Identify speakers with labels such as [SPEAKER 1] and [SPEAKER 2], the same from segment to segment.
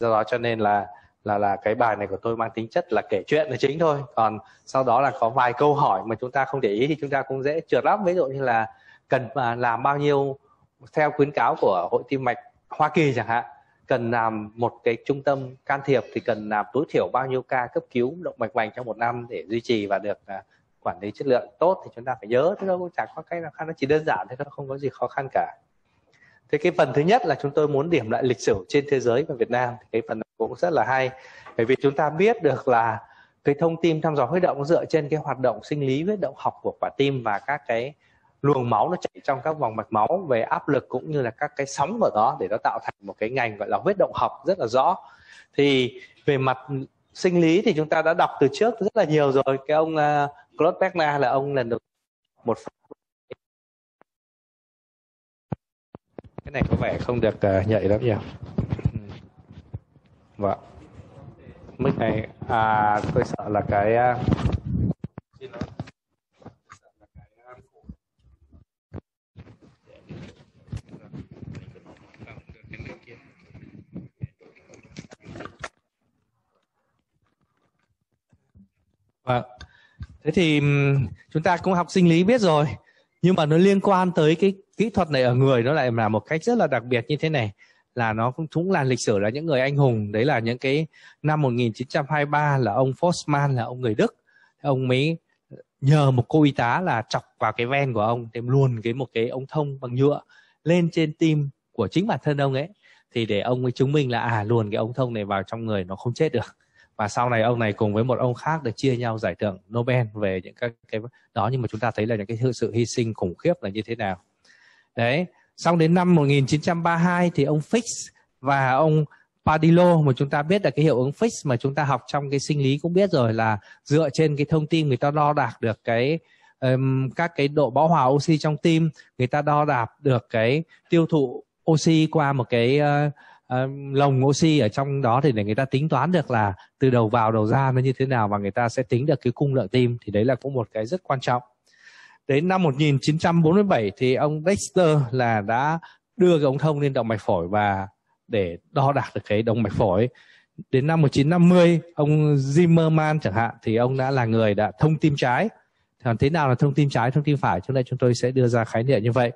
[SPEAKER 1] do đó cho nên là là là cái bài này của tôi mang tính chất là kể chuyện là chính thôi còn sau đó là có vài câu hỏi mà chúng ta không để ý thì chúng ta cũng dễ trượt lắm ví dụ như là cần à, làm bao nhiêu theo khuyến cáo của hội tim mạch Hoa Kỳ chẳng hạn cần làm một cái trung tâm can thiệp thì cần làm tối thiểu bao nhiêu ca cấp cứu động mạch vành trong một năm để duy trì và được à, quản lý chất lượng tốt thì chúng ta phải nhớ chứ đâu cũng chẳng có cái nào khác nó chỉ đơn giản thôi nó không có gì khó khăn cả thế cái phần thứ nhất là chúng tôi muốn điểm lại lịch sử trên thế giới và Việt Nam thì cái phần này cũng rất là hay bởi vì chúng ta biết được là cái thông tin thăm dò huyết động dựa trên cái hoạt động sinh lý huyết động học của quả tim và các cái luồng máu nó chảy trong các vòng mạch máu về áp lực cũng như là các cái sóng ở đó để nó tạo thành một cái ngành gọi là huyết động học rất là rõ thì về mặt sinh lý thì chúng ta đã đọc từ trước rất là nhiều rồi cái ông uh, Claude Berna là ông lần được một cái này có vẻ không được uh, nhạy lắm nhỉ vâng mức này à, tôi sợ là cái uh, Vâng. Thế thì chúng ta cũng học sinh lý biết rồi, nhưng mà nó liên quan tới cái kỹ thuật này ở người nó lại là một cách rất là đặc biệt như thế này là nó cũng cũng là lịch sử là những người anh hùng đấy là những cái năm 1923 là ông Forstmann là ông người Đức ông mới nhờ một cô y tá là chọc vào cái ven của ông thêm luôn cái một cái ống thông bằng nhựa lên trên tim của chính bản thân ông ấy thì để ông ấy chứng minh là à luồn cái ống thông này vào trong người nó không chết được và sau này ông này cùng với một ông khác được chia nhau giải thưởng Nobel về những các cái đó nhưng mà chúng ta thấy là những cái sự hy sinh khủng khiếp là như thế nào đấy xong đến năm 1932 thì ông Fix và ông Padillo mà chúng ta biết là cái hiệu ứng Fix mà chúng ta học trong cái sinh lý cũng biết rồi là dựa trên cái thông tin người ta đo đạc được cái um, các cái độ bão hòa oxy trong tim người ta đo đạc được cái tiêu thụ oxy qua một cái uh, uh, lồng oxy ở trong đó thì để người ta tính toán được là từ đầu vào đầu ra nó như thế nào và người ta sẽ tính được cái cung lượng tim thì đấy là cũng một cái rất quan trọng đến năm 1947 thì ông Dexter là đã đưa cái ống thông lên động mạch phổi và để đo đạc được cái động mạch phổi đến năm 1950 ông Zimmerman chẳng hạn thì ông đã là người đã thông tim trái còn thế nào là thông tim trái thông tim phải trong đây chúng tôi sẽ đưa ra khái niệm như vậy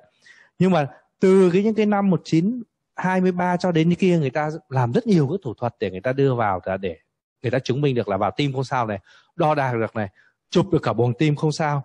[SPEAKER 1] nhưng mà từ cái những cái năm 1923 cho đến như kia người ta làm rất nhiều các thủ thuật để người ta đưa vào là để người ta chứng minh được là vào tim không sao này đo đạc được này chụp được cả buồng tim không sao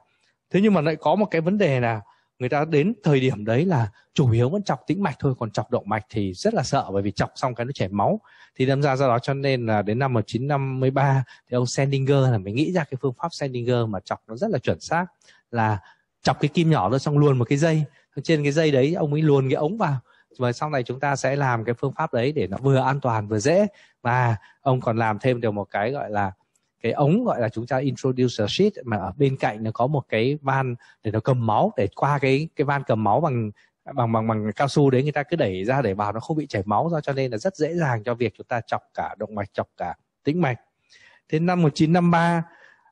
[SPEAKER 1] thế nhưng mà lại có một cái vấn đề là người ta đến thời điểm đấy là chủ yếu vẫn chọc tĩnh mạch thôi còn chọc động mạch thì rất là sợ bởi vì chọc xong cái nó chảy máu thì đâm ra do đó cho nên là đến năm 1953 thì ông Sendinger là mới nghĩ ra cái phương pháp Sendinger mà chọc nó rất là chuẩn xác là chọc cái kim nhỏ đó xong luôn một cái dây trên cái dây đấy ông ấy luồn cái ống vào và sau này chúng ta sẽ làm cái phương pháp đấy để nó vừa an toàn vừa dễ và ông còn làm thêm được một cái gọi là cái ống gọi là chúng ta introducer sheet mà ở bên cạnh nó có một cái van để nó cầm máu để qua cái cái van cầm máu bằng bằng bằng bằng cao su đấy người ta cứ đẩy ra để vào nó không bị chảy máu ra cho nên là rất dễ dàng cho việc chúng ta chọc cả động mạch chọc cả tĩnh mạch thế năm 1953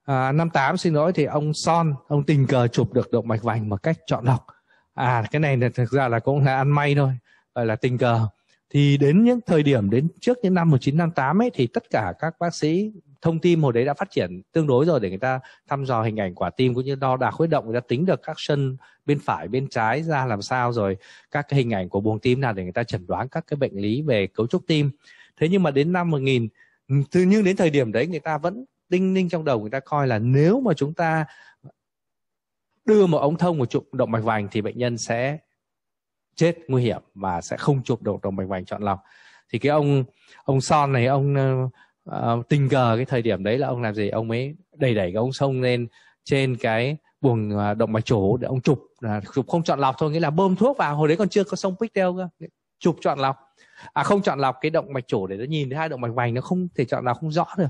[SPEAKER 1] à, 58 xin lỗi thì ông Son ông tình cờ chụp được động mạch vành một cách chọn lọc à cái này là thực ra là cũng là ăn may thôi gọi là tình cờ thì đến những thời điểm đến trước những năm 1958 ấy thì tất cả các bác sĩ thông tin hồi đấy đã phát triển tương đối rồi để người ta thăm dò hình ảnh quả tim cũng như đo đạc huyết động người ta tính được các sân bên phải bên trái ra làm sao rồi các cái hình ảnh của buồng tim nào để người ta chẩn đoán các cái bệnh lý về cấu trúc tim thế nhưng mà đến năm 1000 từ nhưng đến thời điểm đấy người ta vẫn đinh ninh trong đầu người ta coi là nếu mà chúng ta đưa một ống thông của chụp động mạch vành thì bệnh nhân sẽ chết nguy hiểm và sẽ không chụp được động mạch vành chọn lọc thì cái ông ông son này ông ờ, uh, tình cờ cái thời điểm đấy là ông làm gì ông ấy đẩy đẩy cái ông sông lên trên cái buồng à, động mạch chủ để ông chụp là chụp không chọn lọc thôi nghĩa là bơm thuốc vào hồi đấy còn chưa có sông pigtail cơ chụp chọn lọc à không chọn lọc cái động mạch chủ để nó nhìn thấy hai động mạch vành nó không thể chọn lọc không rõ được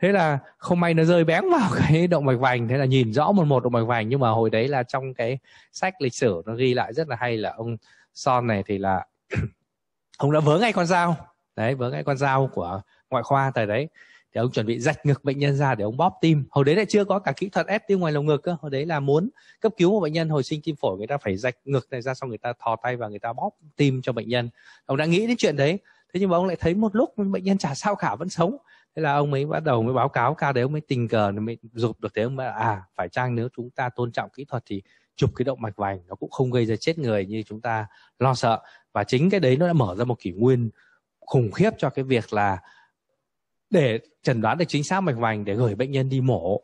[SPEAKER 1] thế là không may nó rơi bén vào cái động mạch vành thế là nhìn rõ một một động mạch vành nhưng mà hồi đấy là trong cái sách lịch sử nó ghi lại rất là hay là ông son này thì là ông đã vớ ngay con dao đấy vớ ngay con dao của ngoại khoa tại đấy thì ông chuẩn bị rạch ngực bệnh nhân ra để ông bóp tim hồi đấy lại chưa có cả kỹ thuật ép tim ngoài lồng ngực cơ hồi đấy là muốn cấp cứu một bệnh nhân hồi sinh tim phổi người ta phải rạch ngực này ra xong người ta thò tay và người ta bóp tim cho bệnh nhân ông đã nghĩ đến chuyện đấy thế nhưng mà ông lại thấy một lúc bệnh nhân chả sao cả vẫn sống thế là ông ấy bắt đầu mới báo cáo ca đấy ông mới tình cờ mới rụp được thế ông mới à phải chăng nếu chúng ta tôn trọng kỹ thuật thì chụp cái động mạch vành nó cũng không gây ra chết người như chúng ta lo sợ và chính cái đấy nó đã mở ra một kỷ nguyên khủng khiếp cho cái việc là để chẩn đoán được chính xác mạch vành để gửi bệnh nhân đi mổ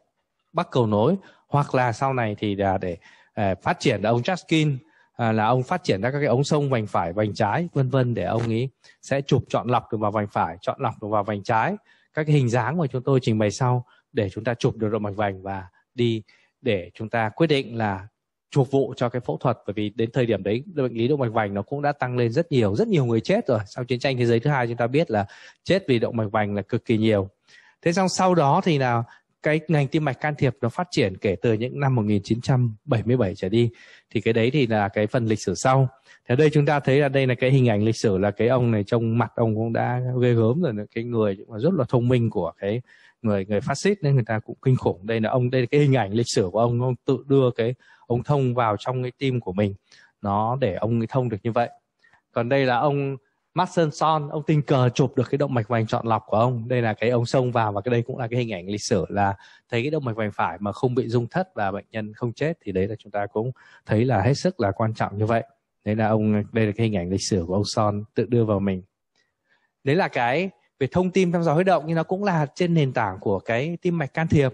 [SPEAKER 1] bắt cầu nối hoặc là sau này thì là để à, phát triển ông Chaskin à, là ông phát triển ra các cái ống sông vành phải vành trái vân vân để ông ấy sẽ chụp chọn lọc được vào vành phải chọn lọc được vào vành trái các cái hình dáng mà chúng tôi trình bày sau để chúng ta chụp được động mạch vành và đi để chúng ta quyết định là chuộc vụ cho cái phẫu thuật bởi vì đến thời điểm đấy bệnh lý động mạch vành nó cũng đã tăng lên rất nhiều rất nhiều người chết rồi sau chiến tranh thế giới thứ hai chúng ta biết là chết vì động mạch vành là cực kỳ nhiều thế xong sau đó thì là cái ngành tim mạch can thiệp nó phát triển kể từ những năm 1977 trở đi thì cái đấy thì là cái phần lịch sử sau thế đây chúng ta thấy là đây là cái hình ảnh lịch sử là cái ông này trong mặt ông cũng đã ghê gớm rồi cái người mà rất là thông minh của cái người người phát xít nên người ta cũng kinh khủng đây là ông đây là cái hình ảnh lịch sử của ông ông tự đưa cái ông thông vào trong cái tim của mình nó để ông ấy thông được như vậy còn đây là ông Mason Son ông tình cờ chụp được cái động mạch vành chọn lọc của ông đây là cái ông xông vào và cái đây cũng là cái hình ảnh lịch sử là thấy cái động mạch vành phải mà không bị rung thất và bệnh nhân không chết thì đấy là chúng ta cũng thấy là hết sức là quan trọng như vậy đấy là ông đây là cái hình ảnh lịch sử của ông Son tự đưa vào mình đấy là cái về thông tin thăm dò huyết động nhưng nó cũng là trên nền tảng của cái tim mạch can thiệp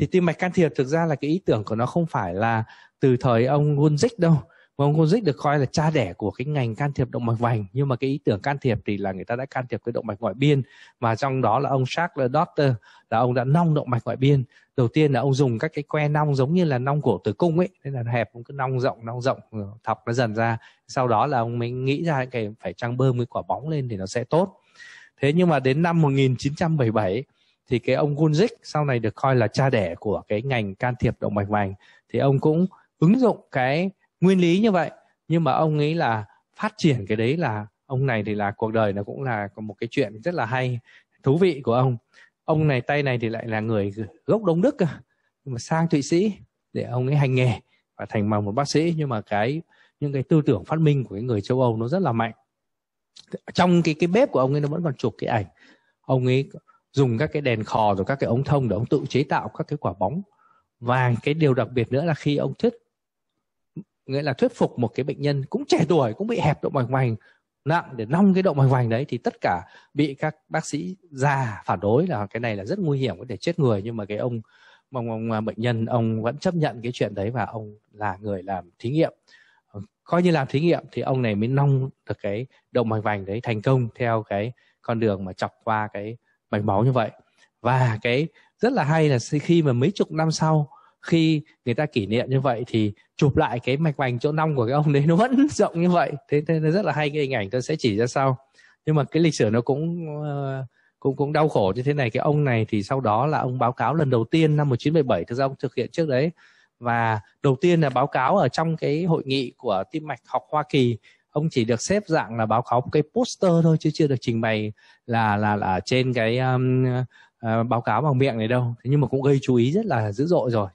[SPEAKER 1] thì tim mạch can thiệp thực ra là cái ý tưởng của nó không phải là từ thời ông Gunzik đâu mà ông Gunzik được coi là cha đẻ của cái ngành can thiệp động mạch vành nhưng mà cái ý tưởng can thiệp thì là người ta đã can thiệp cái động mạch ngoại biên mà trong đó là ông Charles doctor là ông đã nong động mạch ngoại biên đầu tiên là ông dùng các cái que nong giống như là nong cổ tử cung ấy nên là hẹp ông cứ nong rộng nong rộng thọc nó dần ra sau đó là ông mới nghĩ ra cái phải trăng bơm cái quả bóng lên thì nó sẽ tốt thế nhưng mà đến năm 1977 thì cái ông Gunzik sau này được coi là cha đẻ của cái ngành can thiệp động mạch vành thì ông cũng ứng dụng cái nguyên lý như vậy nhưng mà ông nghĩ là phát triển cái đấy là ông này thì là cuộc đời nó cũng là có một cái chuyện rất là hay thú vị của ông ông này tay này thì lại là người gốc đông đức nhưng mà sang thụy sĩ để ông ấy hành nghề và thành bằng một bác sĩ nhưng mà cái những cái tư tưởng phát minh của cái người châu âu nó rất là mạnh trong cái cái bếp của ông ấy nó vẫn còn chụp cái ảnh ông ấy dùng các cái đèn khò rồi các cái ống thông để ông tự chế tạo các cái quả bóng và cái điều đặc biệt nữa là khi ông thuyết nghĩa là thuyết phục một cái bệnh nhân cũng trẻ tuổi cũng bị hẹp động mạch vành nặng để nong cái động mạch vành đấy thì tất cả bị các bác sĩ già phản đối là cái này là rất nguy hiểm có thể chết người nhưng mà cái ông ông, ông bệnh nhân ông vẫn chấp nhận cái chuyện đấy và ông là người làm thí nghiệm coi như làm thí nghiệm thì ông này mới nong được cái động mạch vành đấy thành công theo cái con đường mà chọc qua cái mạch máu như vậy và cái rất là hay là khi mà mấy chục năm sau khi người ta kỷ niệm như vậy thì chụp lại cái mạch vành chỗ năm của cái ông đấy nó vẫn rộng như vậy thế nên rất là hay cái hình ảnh tôi sẽ chỉ ra sau nhưng mà cái lịch sử nó cũng ờ, cũng cũng đau khổ như thế này cái ông này thì sau đó là ông báo cáo lần đầu tiên năm 1977 thực ra ông thực hiện trước đấy và đầu tiên là báo cáo ở trong cái hội nghị của tim mạch học Hoa Kỳ ông chỉ được xếp dạng là báo cáo cái poster thôi chứ chưa được trình bày là là là trên cái um, uh, báo cáo bằng miệng này đâu thế nhưng mà cũng gây chú ý rất là dữ dội rồi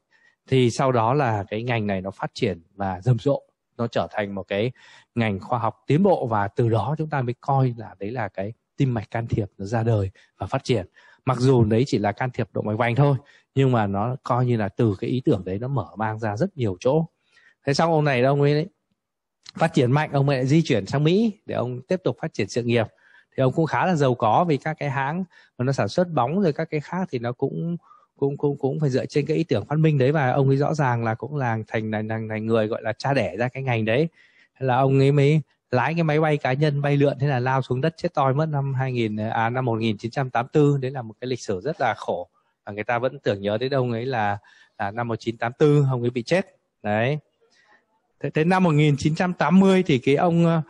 [SPEAKER 1] thì sau đó là cái ngành này nó phát triển và rầm rộ nó trở thành một cái ngành khoa học tiến bộ và từ đó chúng ta mới coi là đấy là cái tim mạch can thiệp nó ra đời và phát triển mặc dù đấy chỉ là can thiệp động mạch vành thôi nhưng mà nó coi như là từ cái ý tưởng đấy nó mở mang ra rất nhiều chỗ thế xong ông này đâu ông ấy phát triển mạnh ông lại di chuyển sang Mỹ để ông tiếp tục phát triển sự nghiệp thì ông cũng khá là giàu có vì các cái hãng mà nó sản xuất bóng rồi các cái khác thì nó cũng cũng cũng cũng phải dựa trên cái ý tưởng phát minh đấy và ông ấy rõ ràng là cũng là thành thành thành, thành người gọi là cha đẻ ra cái ngành đấy là ông ấy mới lái cái máy bay cá nhân bay lượn thế là lao xuống đất chết toi mất năm 2000 à năm 1984 đấy là một cái lịch sử rất là khổ và người ta vẫn tưởng nhớ đến ông ấy là là năm 1984 ông ấy bị chết đấy Tới năm 1980 thì cái ông ờ,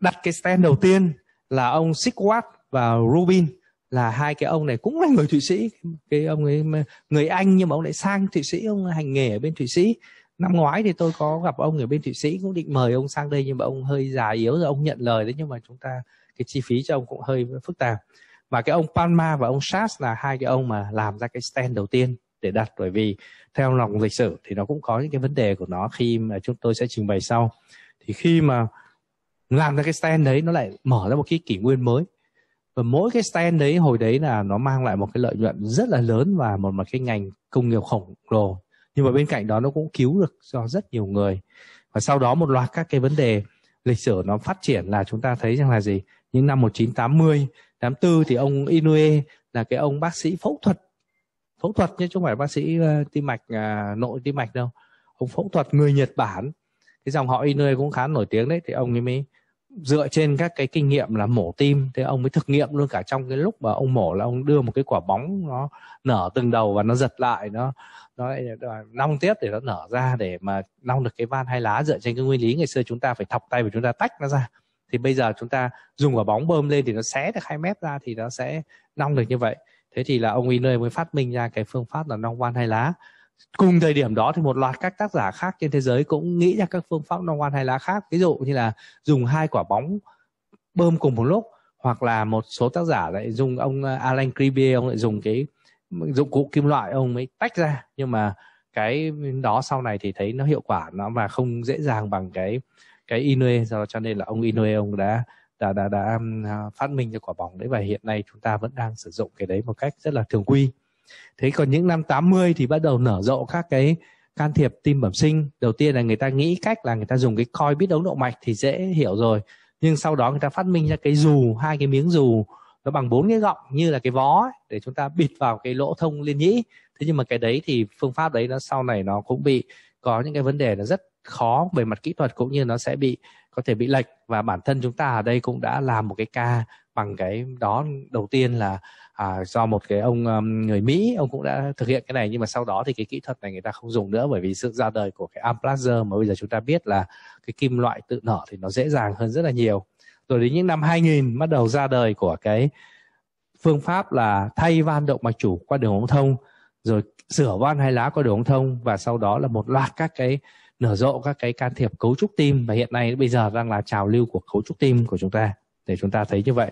[SPEAKER 1] đặt cái stand đầu tiên là ông Sigwart và Rubin là hai cái ông này cũng là người Thụy Sĩ, cái ông ấy người Anh nhưng mà ông lại sang Thụy Sĩ, ông hành nghề ở bên Thụy Sĩ. Năm ngoái thì tôi có gặp ông ở bên Thụy Sĩ cũng định mời ông sang đây nhưng mà ông hơi già yếu rồi ông nhận lời đấy nhưng mà chúng ta cái chi phí cho ông cũng hơi phức tạp. Và cái ông Palma và ông Sachs là hai cái ông mà làm ra cái stand đầu tiên để đặt bởi vì theo lòng lịch sử thì nó cũng có những cái vấn đề của nó khi mà chúng tôi sẽ trình bày sau thì khi mà làm ra cái stand đấy nó lại mở ra một cái kỷ nguyên mới và mỗi cái stand đấy hồi đấy là nó mang lại một cái lợi nhuận rất là lớn và một một cái ngành công nghiệp khổng lồ nhưng mà bên cạnh đó nó cũng cứu được cho rất nhiều người và sau đó một loạt các cái vấn đề lịch sử nó phát triển là chúng ta thấy rằng là gì những năm 1980 84 thì ông Inoue là cái ông bác sĩ phẫu thuật phẫu thuật chứ không phải bác sĩ uh, tim mạch uh, nội tim mạch đâu ông phẫu thuật người Nhật Bản cái dòng họ Inui cũng khá nổi tiếng đấy thì ông ấy mới dựa trên các cái kinh nghiệm là mổ tim thế ông mới thực nghiệm luôn cả trong cái lúc mà ông mổ là ông đưa một cái quả bóng nó nở từng đầu và nó giật lại nó nó nong à, tiếp để nó nở ra để mà nong được cái van hai lá dựa trên cái nguyên lý ngày xưa chúng ta phải thọc tay và chúng ta tách nó ra thì bây giờ chúng ta dùng quả bóng bơm lên thì nó xé được hai mét ra thì nó sẽ nong được như vậy thế thì là ông Wiener mới phát minh ra cái phương pháp là non quan hay lá cùng thời điểm đó thì một loạt các tác giả khác trên thế giới cũng nghĩ ra các phương pháp non quan hay lá khác ví dụ như là dùng hai quả bóng bơm cùng một lúc hoặc là một số tác giả lại dùng ông à, Alan Cribier ông lại dùng cái dụng cụ kim loại ông mới tách ra nhưng mà cái đó sau này thì thấy nó hiệu quả nó mà không dễ dàng bằng cái cái Inoue do cho nên là ông Inoue ông đã đã đã đã um, à, phát minh ra quả bóng đấy và hiện nay chúng ta vẫn đang sử dụng cái đấy một cách rất là thường quy. Thế còn những năm 80 thì bắt đầu nở rộ các cái can thiệp tim bẩm sinh. Đầu tiên là người ta nghĩ cách là người ta dùng cái coi biết đấu động mạch thì dễ hiểu rồi. Nhưng sau đó người ta phát minh ra cái dù, hai cái miếng dù nó bằng bốn cái gọng như là cái vó ấy, để chúng ta bịt vào cái lỗ thông liên nhĩ. Thế nhưng mà cái đấy thì phương pháp đấy nó sau này nó cũng bị có những cái vấn đề là rất khó về mặt kỹ thuật cũng như nó sẽ bị có thể bị lệch và bản thân chúng ta ở đây cũng đã làm một cái ca bằng cái đó đầu tiên là à, do một cái ông um, người Mỹ ông cũng đã thực hiện cái này nhưng mà sau đó thì cái kỹ thuật này người ta không dùng nữa bởi vì sự ra đời của cái amplaser mà bây giờ chúng ta biết là cái kim loại tự nở thì nó dễ dàng hơn rất là nhiều rồi đến những năm 2000 bắt đầu ra đời của cái phương pháp là thay van động mạch chủ qua đường ống thông rồi sửa van hai lá qua đường ống thông và sau đó là một loạt các cái nở rộ các cái can thiệp cấu trúc tim và hiện nay bây giờ đang là trào lưu của cấu trúc tim của chúng ta để chúng ta thấy như vậy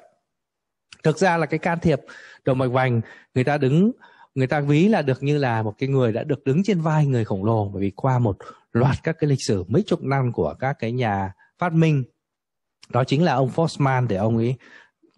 [SPEAKER 1] thực ra là cái can thiệp động mạch vành người ta đứng người ta ví là được như là một cái người đã được đứng trên vai người khổng lồ bởi vì qua một loạt các cái lịch sử mấy chục năm của các cái nhà phát minh đó chính là ông Forstmann để ông ấy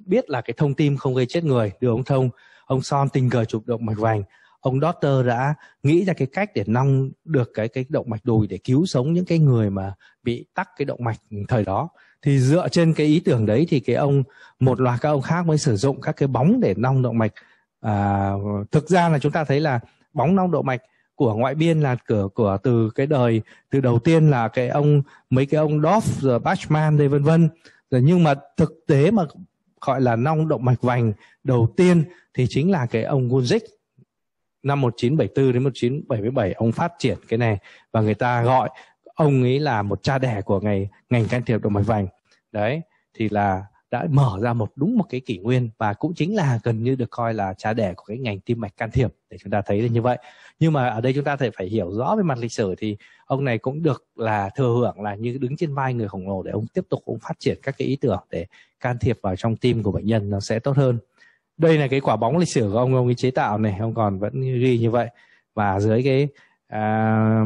[SPEAKER 1] biết là cái thông tin không gây chết người đưa ông thông ông son tình cờ chụp động mạch vành ông Doctor đã nghĩ ra cái cách để nong được cái cái động mạch đùi để cứu sống những cái người mà bị tắc cái động mạch thời đó thì dựa trên cái ý tưởng đấy thì cái ông một loạt các ông khác mới sử dụng các cái bóng để nong động mạch à, thực ra là chúng ta thấy là bóng nong động mạch của ngoại biên là cửa của từ cái đời từ đầu tiên là cái ông mấy cái ông Dorf rồi Bachman đây vân vân rồi nhưng mà thực tế mà gọi là nong động mạch vành đầu tiên thì chính là cái ông Gunzik năm 1974 đến 1977 ông phát triển cái này và người ta gọi ông ấy là một cha đẻ của ngành ngành can thiệp động mạch vành đấy thì là đã mở ra một đúng một cái kỷ nguyên và cũng chính là gần như được coi là cha đẻ của cái ngành tim mạch can thiệp để chúng ta thấy được như vậy nhưng mà ở đây chúng ta phải phải hiểu rõ về mặt lịch sử thì ông này cũng được là thừa hưởng là như đứng trên vai người khổng lồ để ông tiếp tục ông phát triển các cái ý tưởng để can thiệp vào trong tim của bệnh nhân nó sẽ tốt hơn đây là cái quả bóng lịch sử của ông ông ấy chế tạo này ông còn vẫn ghi như vậy và dưới cái à,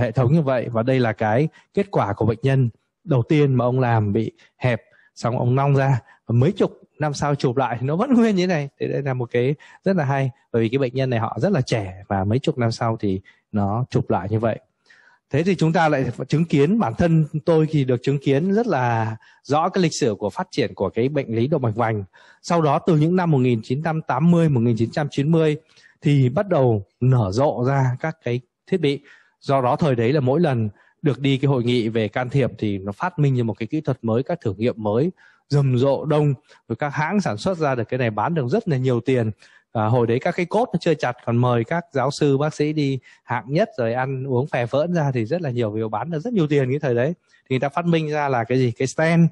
[SPEAKER 1] hệ thống như vậy và đây là cái kết quả của bệnh nhân đầu tiên mà ông làm bị hẹp xong ông nong ra và mấy chục năm sau chụp lại nó vẫn nguyên như thế này thì đây là một cái rất là hay bởi vì cái bệnh nhân này họ rất là trẻ và mấy chục năm sau thì nó chụp lại như vậy thế thì chúng ta lại chứng kiến bản thân tôi thì được chứng kiến rất là rõ cái lịch sử của phát triển của cái bệnh lý động mạch vành sau đó từ những năm 1980 1990 thì bắt đầu nở rộ ra các cái thiết bị do đó thời đấy là mỗi lần được đi cái hội nghị về can thiệp thì nó phát minh ra một cái kỹ thuật mới các thử nghiệm mới rầm rộ đông rồi các hãng sản xuất ra được cái này bán được rất là nhiều tiền à, hồi đấy các cái cốt nó chưa chặt còn mời các giáo sư bác sĩ đi hạng nhất rồi ăn uống phè phỡn ra thì rất là nhiều vì bán được rất nhiều tiền cái thời đấy thì người ta phát minh ra là cái gì cái stand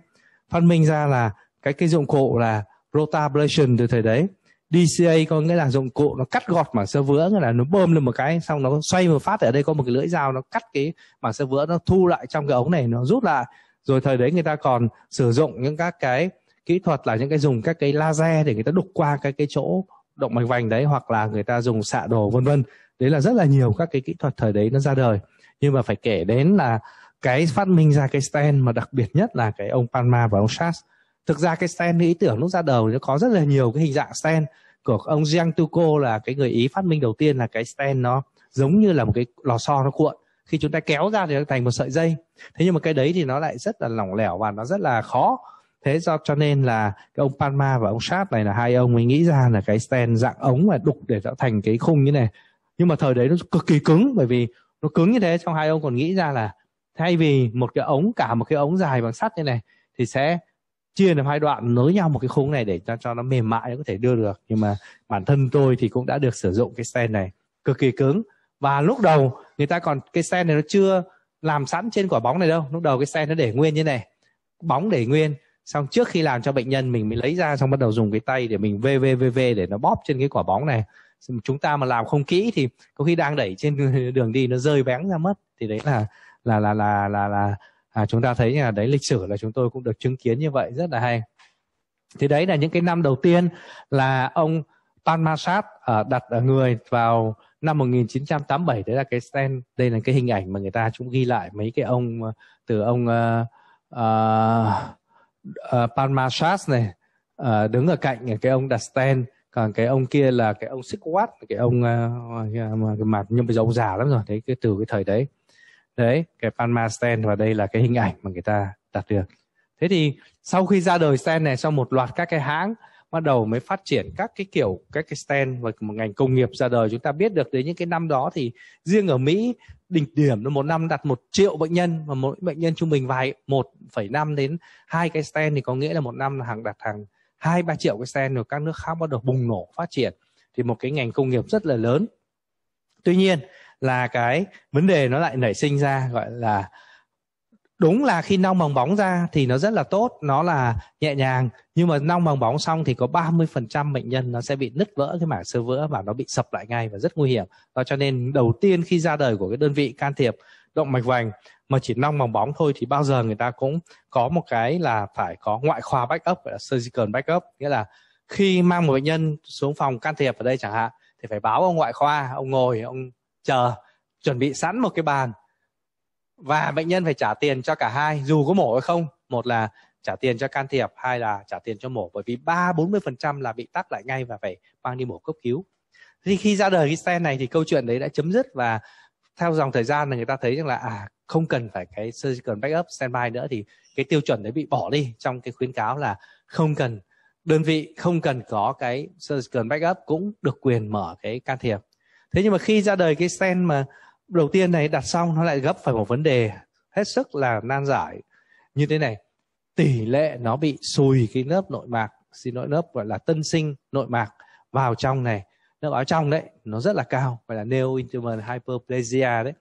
[SPEAKER 1] phát minh ra là cái cái dụng cụ là rotablation từ thời đấy DCA có nghĩa là dụng cụ nó cắt gọt mảng sơ vữa nghĩa là nó bơm lên một cái xong nó xoay một phát ở đây có một cái lưỡi dao nó cắt cái mảng sơ vữa nó thu lại trong cái ống này nó rút lại rồi thời đấy người ta còn sử dụng những các cái kỹ thuật là những cái dùng các cái laser để người ta đục qua cái cái chỗ động mạch vành đấy hoặc là người ta dùng xạ đồ vân vân đấy là rất là nhiều các cái kỹ thuật thời đấy nó ra đời nhưng mà phải kể đến là cái phát minh ra cái stent mà đặc biệt nhất là cái ông Palma và ông Schatz thực ra cái stent ý tưởng lúc ra đầu nó có rất là nhiều cái hình dạng stent của ông Giang Tuco là cái người Ý phát minh đầu tiên là cái stent nó giống như là một cái lò xo nó cuộn khi chúng ta kéo ra thì nó thành một sợi dây thế nhưng mà cái đấy thì nó lại rất là lỏng lẻo và nó rất là khó thế do cho nên là cái ông Palma và ông Sát này là hai ông ấy nghĩ ra là cái stand dạng ống mà đục để tạo thành cái khung như này nhưng mà thời đấy nó cực kỳ cứng bởi vì nó cứng như thế trong hai ông còn nghĩ ra là thay vì một cái ống cả một cái ống dài bằng sắt như này thì sẽ chia làm hai đoạn nối nhau một cái khung này để cho cho nó mềm mại có thể đưa được nhưng mà bản thân tôi thì cũng đã được sử dụng cái stand này cực kỳ cứng và lúc đầu người ta còn cái stand này nó chưa làm sẵn trên quả bóng này đâu lúc đầu cái stand nó để nguyên như này bóng để nguyên xong trước khi làm cho bệnh nhân mình mới lấy ra xong bắt đầu dùng cái tay để mình vvvv để nó bóp trên cái quả bóng này chúng ta mà làm không kỹ thì có khi đang đẩy trên đường đi nó rơi bén ra mất thì đấy là là là là là, là à, chúng ta thấy là đấy lịch sử là chúng tôi cũng được chứng kiến như vậy rất là hay thì đấy là những cái năm đầu tiên là ông Panmasat ở à, đặt ở người vào năm 1987 đấy là cái stand đây là cái hình ảnh mà người ta cũng ghi lại mấy cái ông à, từ ông uh, uh, uh, ờ, Panmachas này uh, đứng ở cạnh cái ông đặt stand còn cái ông kia là cái ông Sikwat cái ông uh, cái mặt nhưng bây giờ ông già lắm rồi đấy cái từ cái thời đấy đấy cái Panma stand và đây là cái hình ảnh mà người ta đặt được thế thì sau khi ra đời stand này sau một loạt các cái hãng bắt đầu mới phát triển các cái kiểu các cái stand và một ngành công nghiệp ra đời chúng ta biết được đến những cái năm đó thì riêng ở Mỹ đỉnh điểm là một năm đặt một triệu bệnh nhân và mỗi bệnh nhân trung bình vài 1,5 đến hai cái stand thì có nghĩa là một năm là hàng đặt hàng hai ba triệu cái stand rồi các nước khác bắt đầu bùng nổ phát triển thì một cái ngành công nghiệp rất là lớn tuy nhiên là cái vấn đề nó lại nảy sinh ra gọi là đúng là khi nong bằng bóng ra thì nó rất là tốt nó là nhẹ nhàng nhưng mà nong bằng bóng xong thì có 30% bệnh nhân nó sẽ bị nứt vỡ cái mảng sơ vữa và nó bị sập lại ngay và rất nguy hiểm đó cho nên đầu tiên khi ra đời của cái đơn vị can thiệp động mạch vành mà chỉ nong bằng bóng thôi thì bao giờ người ta cũng có một cái là phải có ngoại khoa backup, gọi là surgical backup nghĩa là khi mang một bệnh nhân xuống phòng can thiệp ở đây chẳng hạn thì phải báo ông ngoại khoa ông ngồi ông chờ chuẩn bị sẵn một cái bàn và bệnh nhân phải trả tiền cho cả hai dù có mổ hay không một là trả tiền cho can thiệp hai là trả tiền cho mổ bởi vì ba bốn mươi phần trăm là bị tắc lại ngay và phải mang đi mổ cấp cứu thì khi ra đời cái xe này thì câu chuyện đấy đã chấm dứt và theo dòng thời gian là người ta thấy rằng là à không cần phải cái surgical backup standby nữa thì cái tiêu chuẩn đấy bị bỏ đi trong cái khuyến cáo là không cần đơn vị không cần có cái surgical backup cũng được quyền mở cái can thiệp thế nhưng mà khi ra đời cái stent mà đầu tiên này đặt xong nó lại gấp phải một vấn đề hết sức là nan giải như thế này tỷ lệ nó bị sùi cái lớp nội mạc xin lỗi lớp gọi là tân sinh nội mạc vào trong này lớp áo trong đấy nó rất là cao gọi là neointimal hyperplasia đấy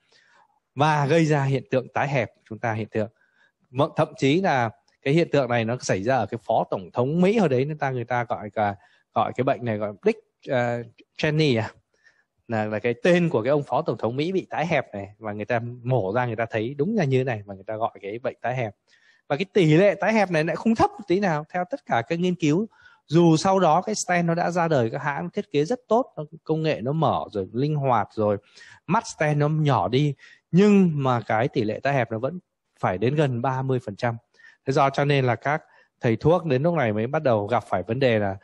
[SPEAKER 1] và gây ra hiện tượng tái hẹp chúng ta hiện tượng thậm chí là cái hiện tượng này nó xảy ra ở cái phó tổng thống mỹ hồi đấy người ta người ta gọi cả gọi cái bệnh này gọi Dick uh, ờ, Cheney à là là cái tên của cái ông phó tổng thống Mỹ bị tái hẹp này và người ta mổ ra người ta thấy đúng là như thế này và người ta gọi cái bệnh tái hẹp và cái tỷ lệ tái hẹp này lại không thấp một tí nào theo tất cả các nghiên cứu dù sau đó cái stent nó đã ra đời các hãng thiết kế rất tốt công nghệ nó mở rồi linh hoạt rồi mắt stent nó nhỏ đi nhưng mà cái tỷ lệ tái hẹp nó vẫn phải đến gần 30%. Thế do cho nên là các thầy thuốc đến lúc này mới bắt đầu gặp phải vấn đề là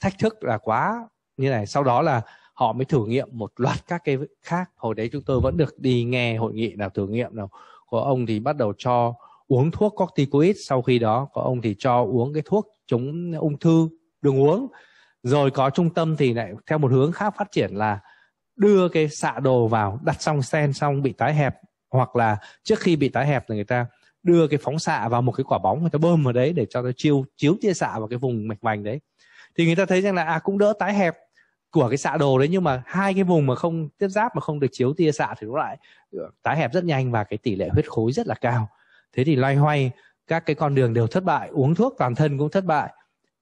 [SPEAKER 1] thách thức là quá như này sau đó là họ mới thử nghiệm một loạt các cái khác hồi đấy chúng tôi vẫn được đi nghe hội nghị nào thử nghiệm nào có ông thì bắt đầu cho uống thuốc corticoid sau khi đó có ông thì cho uống cái thuốc chống ung thư đường uống rồi có trung tâm thì lại theo một hướng khác phát triển là đưa cái xạ đồ vào đặt xong sen xong bị tái hẹp hoặc là trước khi bị tái hẹp thì người ta đưa cái phóng xạ vào một cái quả bóng người ta bơm vào đấy để cho nó chiếu chiếu tia xạ vào cái vùng mạch vành đấy thì người ta thấy rằng là à cũng đỡ tái hẹp của cái xạ đồ đấy nhưng mà hai cái vùng mà không tiếp giáp mà không được chiếu tia xạ thì nó lại ờ, tái hẹp rất nhanh và cái tỷ lệ huyết khối rất là cao thế thì loay hoay các cái con đường đều thất bại uống thuốc toàn thân cũng thất bại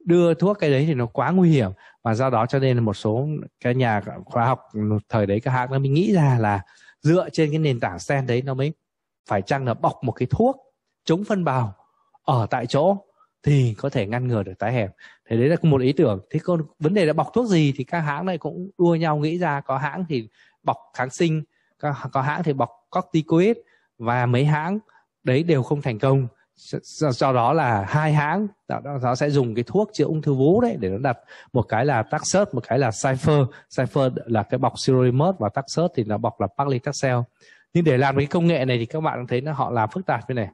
[SPEAKER 1] đưa thuốc cái đấy thì nó quá nguy hiểm và do đó cho nên là một số cái nhà khoa học thời đấy các hãng nó mới nghĩ ra là dựa trên cái nền tảng sen đấy nó mới phải chăng là bọc một cái thuốc chống phân bào ở tại chỗ thì có thể ngăn ngừa được tái hẹp thế đấy là một ý tưởng thế còn vấn đề là bọc thuốc gì thì các hãng này cũng đua nhau nghĩ ra có hãng thì bọc kháng sinh có, có hãng thì bọc corticoid và mấy hãng đấy đều không thành công do, do đó là hai hãng đó sẽ dùng cái thuốc chữa ung thư vú đấy để nó đặt một cái là taxus một cái là cypher cypher là cái bọc sirolimus và taxus thì là bọc là paclitaxel nhưng để làm cái công nghệ này thì các bạn thấy nó họ làm phức tạp thế này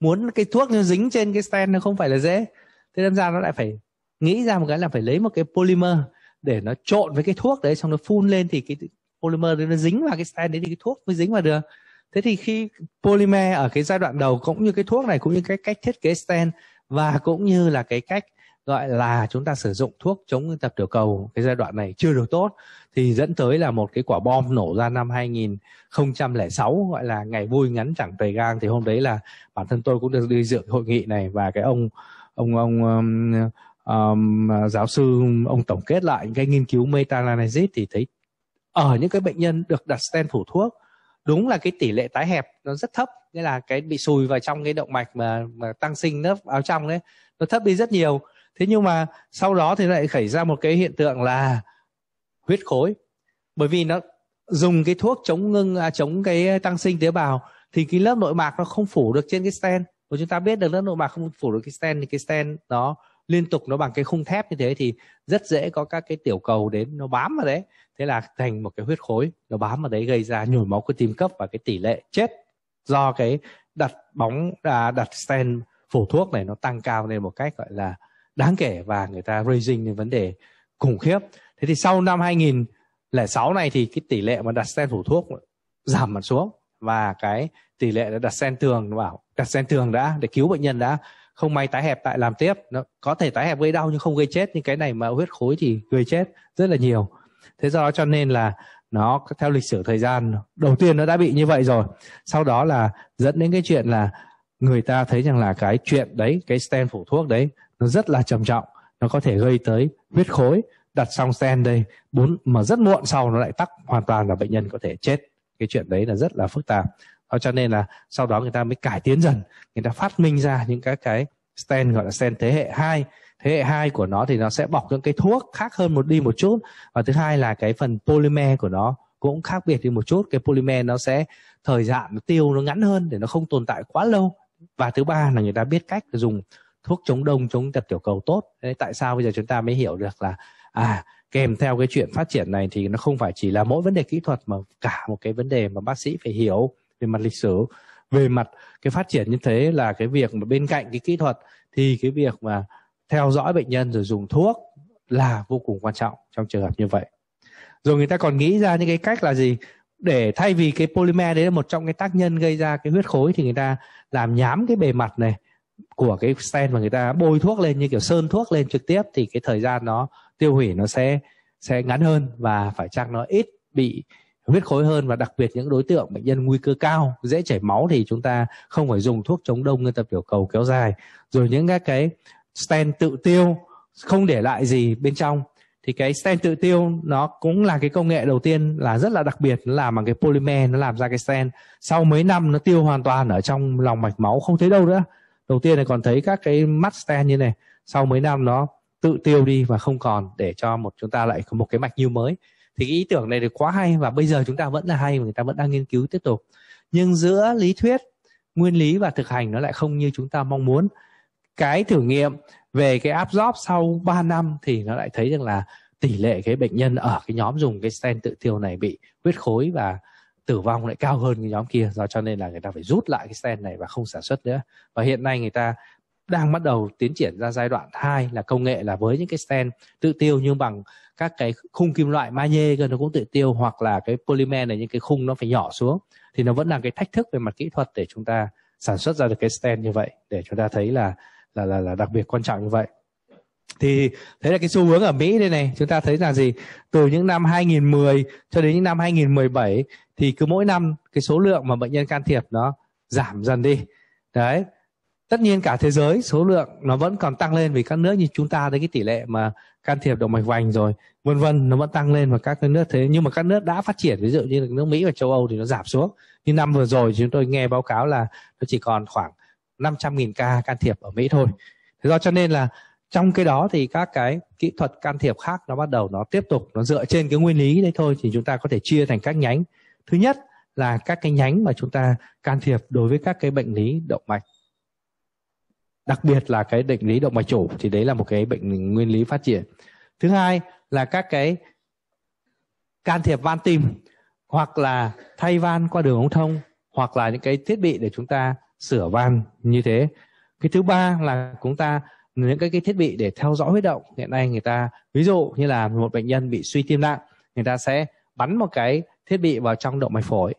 [SPEAKER 1] muốn cái thuốc nó dính trên cái stent nó không phải là dễ thế nên ra nó lại phải nghĩ ra một cái là phải lấy một cái polymer để nó trộn với cái thuốc đấy xong nó phun lên thì cái polymer đấy nó dính vào cái stent đấy thì cái thuốc mới dính vào được thế thì khi polymer ở cái giai đoạn đầu cũng như cái thuốc này cũng như cái cách thiết kế stent và cũng như là cái cách gọi là chúng ta sử dụng thuốc chống tập tiểu cầu cái giai đoạn này chưa được tốt thì dẫn tới là một cái quả bom nổ ra năm 2006 gọi là ngày vui ngắn chẳng thời gang thì hôm đấy là bản thân tôi cũng được đi dự hội nghị này và cái ông ông ông um, um, giáo sư ông tổng kết lại những cái nghiên cứu meta-analysis thì thấy ở những cái bệnh nhân được đặt stent phủ thuốc đúng là cái tỷ lệ tái hẹp nó rất thấp nghĩa là cái bị sùi vào trong cái động mạch mà, mà tăng sinh lớp áo trong đấy nó thấp đi rất nhiều thế nhưng mà sau đó thì lại xảy ra một cái hiện tượng là huyết khối bởi vì nó dùng cái thuốc chống ngưng à, chống cái tăng sinh tế bào thì cái lớp nội mạc nó không phủ được trên cái stent và chúng ta biết được lớp nội mạc không phủ được cái stent thì cái stent đó liên tục nó bằng cái khung thép như thế thì rất dễ có các cái tiểu cầu đến nó bám vào đấy thế là thành một cái huyết khối nó bám vào đấy gây ra nhồi máu cơ tim cấp và cái tỷ lệ chết do cái đặt bóng à, đặt stent phủ thuốc này nó tăng cao lên một cách gọi là đáng kể và người ta raising đến vấn đề khủng khiếp thế thì sau năm 2006 này thì cái tỷ lệ mà đặt stent thủ thuốc giảm hẳn xuống và cái tỷ lệ đã đặt stent thường nó bảo đặt stent thường đã để cứu bệnh nhân đã không may tái hẹp tại làm tiếp nó có thể tái hẹp gây đau nhưng không gây chết nhưng cái này mà huyết khối thì gây chết rất là nhiều thế do đó cho nên là nó theo lịch sử thời gian đầu tiên nó đã bị như vậy rồi sau đó là dẫn đến cái chuyện là người ta thấy rằng là cái chuyện đấy cái stent phủ thuốc đấy nó rất là trầm trọng nó có thể gây tới huyết khối đặt xong stent đây bốn mà rất muộn sau nó lại tắc hoàn toàn là bệnh nhân có thể chết cái chuyện đấy là rất là phức tạp cho nên là sau đó người ta mới cải tiến dần người ta phát minh ra những các cái stent gọi là stent thế hệ 2 thế hệ 2 của nó thì nó sẽ bọc những cái thuốc khác hơn một đi một chút và thứ hai là cái phần polymer của nó cũng khác biệt đi một chút cái polymer nó sẽ thời gian nó tiêu nó ngắn hơn để nó không tồn tại quá lâu và thứ ba là người ta biết cách dùng thuốc chống đông chống tập tiểu cầu tốt Thế tại sao bây giờ chúng ta mới hiểu được là à kèm theo cái chuyện phát triển này thì nó không phải chỉ là mỗi vấn đề kỹ thuật mà cả một cái vấn đề mà bác sĩ phải hiểu về mặt lịch sử về mặt cái phát triển như thế là cái việc mà bên cạnh cái kỹ thuật thì cái việc mà theo dõi bệnh nhân rồi dùng thuốc là vô cùng quan trọng trong trường hợp như vậy rồi người ta còn nghĩ ra những cái cách là gì để thay vì cái polymer đấy là một trong cái tác nhân gây ra cái huyết khối thì người ta làm nhám cái bề mặt này của cái stand mà người ta bôi thuốc lên như kiểu sơn thuốc lên trực tiếp thì cái thời gian nó tiêu hủy nó sẽ sẽ ngắn hơn và phải chăng nó ít bị huyết khối hơn và đặc biệt những đối tượng bệnh nhân nguy cơ cao dễ chảy máu thì chúng ta không phải dùng thuốc chống đông như tập tiểu cầu kéo dài rồi những các cái stent tự tiêu không để lại gì bên trong thì cái stent tự tiêu nó cũng là cái công nghệ đầu tiên là rất là đặc biệt nó làm bằng cái polymer nó làm ra cái stent sau mấy năm nó tiêu hoàn toàn ở trong lòng mạch máu không thấy đâu nữa đầu tiên là còn thấy các cái mắt stand như này sau mấy năm nó tự tiêu đi và không còn để cho một chúng ta lại có một cái mạch new mới thì cái ý tưởng này thì quá hay và bây giờ chúng ta vẫn là hay người ta vẫn đang nghiên cứu tiếp tục nhưng giữa lý thuyết nguyên lý và thực hành nó lại không như chúng ta mong muốn cái thử nghiệm về cái áp absorb sau 3 năm thì nó lại thấy rằng là tỷ lệ cái bệnh nhân ở cái nhóm dùng cái stent tự tiêu này bị huyết khối và tử vong lại cao hơn cái nhóm kia do cho nên là người ta phải rút lại cái stand này và không sản xuất nữa và hiện nay người ta đang bắt đầu tiến triển ra giai đoạn 2 là công nghệ là với những cái stand tự tiêu nhưng bằng các cái khung kim loại magie gần nó cũng tự tiêu hoặc là cái polymer này những cái khung nó phải nhỏ xuống thì nó vẫn là cái thách thức về mặt kỹ thuật để chúng ta sản xuất ra được cái stand như vậy để chúng ta thấy là là là, là đặc biệt quan trọng như vậy thì thế là cái xu hướng ở Mỹ đây này chúng ta thấy là gì từ những năm 2010 cho đến những năm 2017 thì cứ mỗi năm cái số lượng mà bệnh nhân can thiệp nó giảm dần đi đấy tất nhiên cả thế giới số lượng nó vẫn còn tăng lên vì các nước như chúng ta đấy cái tỷ lệ mà can thiệp động mạch vành rồi vân vân nó vẫn tăng lên và các cái nước thế nhưng mà các nước đã phát triển ví dụ như nước Mỹ và châu Âu thì nó giảm xuống như năm vừa rồi chúng tôi nghe báo cáo là nó chỉ còn khoảng 500.000 ca can thiệp ở Mỹ thôi thế do cho nên là trong cái đó thì các cái kỹ thuật can thiệp khác nó bắt đầu nó tiếp tục nó dựa trên cái nguyên lý đấy thôi thì chúng ta có thể chia thành các nhánh thứ nhất là các cái nhánh mà chúng ta can thiệp đối với các cái bệnh lý động mạch đặc biệt là cái bệnh lý động mạch chủ thì đấy là một cái bệnh nguyên lý phát triển thứ hai là các cái can thiệp van tim hoặc là thay van qua đường ống thông hoặc là những cái thiết bị để chúng ta sửa van như thế cái thứ ba là chúng ta những cái, cái thiết bị để theo dõi huyết động hiện nay người ta ví dụ như là một bệnh nhân bị suy tim nặng người ta sẽ bắn một cái thiết bị vào trong động mạch phổi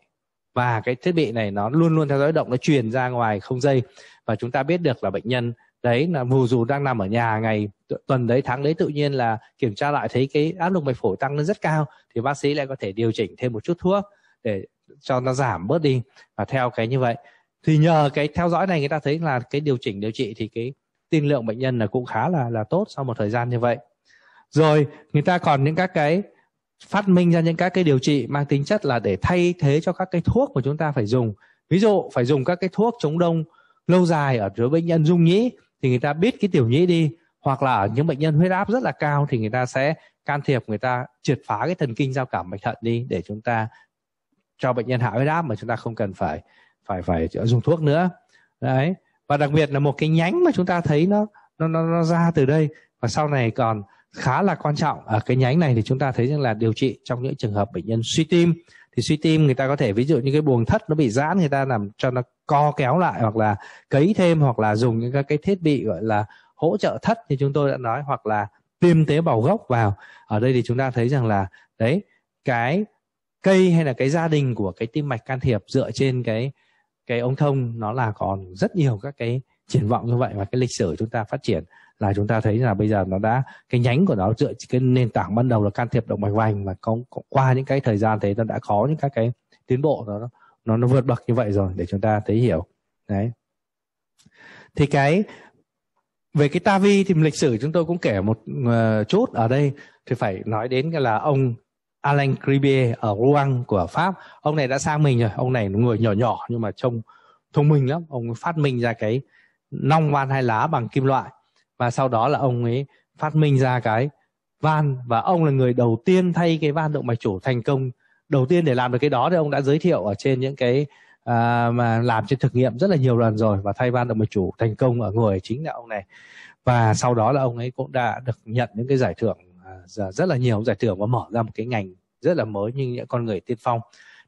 [SPEAKER 1] và cái thiết bị này nó luôn luôn theo dõi động nó truyền ra ngoài không dây và chúng ta biết được là bệnh nhân đấy là dù dù đang nằm ở nhà ngày tuần đấy tháng đấy tự nhiên là kiểm tra lại thấy cái áp lực mạch phổi tăng lên rất cao thì bác sĩ lại có thể điều chỉnh thêm một chút thuốc để cho nó giảm bớt đi và theo cái như vậy thì nhờ cái theo dõi này người ta thấy là cái điều chỉnh điều trị thì cái tiên lượng bệnh nhân là cũng khá là là tốt sau một thời gian như vậy rồi người ta còn những các cái phát minh ra những các cái điều trị mang tính chất là để thay thế cho các cái thuốc mà chúng ta phải dùng ví dụ phải dùng các cái thuốc chống đông lâu dài ở đối bệnh nhân dung nhĩ thì người ta biết cái tiểu nhĩ đi hoặc là ở những bệnh nhân huyết áp rất là cao thì người ta sẽ can thiệp người ta triệt phá cái thần kinh giao cảm mạch thận đi để chúng ta cho bệnh nhân hạ huyết áp mà chúng ta không cần phải phải phải dùng thuốc nữa đấy và đặc biệt là một cái nhánh mà chúng ta thấy nó nó nó, nó ra từ đây và sau này còn khá là quan trọng ở cái nhánh này thì chúng ta thấy rằng là điều trị trong những trường hợp bệnh nhân suy tim thì suy tim người ta có thể ví dụ như cái buồng thất nó bị giãn người ta làm cho nó co kéo lại hoặc là cấy thêm hoặc là dùng những các cái thiết bị gọi là hỗ trợ thất như chúng tôi đã nói hoặc là tiêm tế bào gốc vào ở đây thì chúng ta thấy rằng là đấy cái cây hay là cái gia đình của cái tim mạch can thiệp dựa trên cái cái ống thông nó là còn rất nhiều các cái triển vọng như vậy và cái lịch sử chúng ta phát triển là chúng ta thấy là bây giờ nó đã cái nhánh của nó dựa cái nền tảng ban đầu là can thiệp động mạch vành và có, có, qua những cái thời gian thế nó đã có những các cái tiến bộ nó nó nó vượt bậc như vậy rồi để chúng ta thấy hiểu đấy thì cái về cái ta vi thì lịch sử chúng tôi cũng kể một uh, chút ở đây thì phải nói đến là ông Alain Cribier ở Rouen của Pháp ông này đã sang mình rồi ông này người nhỏ nhỏ nhưng mà trông thông minh lắm ông phát minh ra cái nong van hai lá bằng kim loại và sau đó là ông ấy phát minh ra cái van và ông là người đầu tiên thay cái van động mạch chủ thành công đầu tiên để làm được cái đó thì ông đã giới thiệu ở trên những cái à, mà làm trên thực nghiệm rất là nhiều lần rồi và thay van động mạch chủ thành công ở người chính là ông này và sau đó là ông ấy cũng đã được nhận những cái giải thưởng à, rất là nhiều giải thưởng và mở ra một cái ngành rất là mới như những con người tiên phong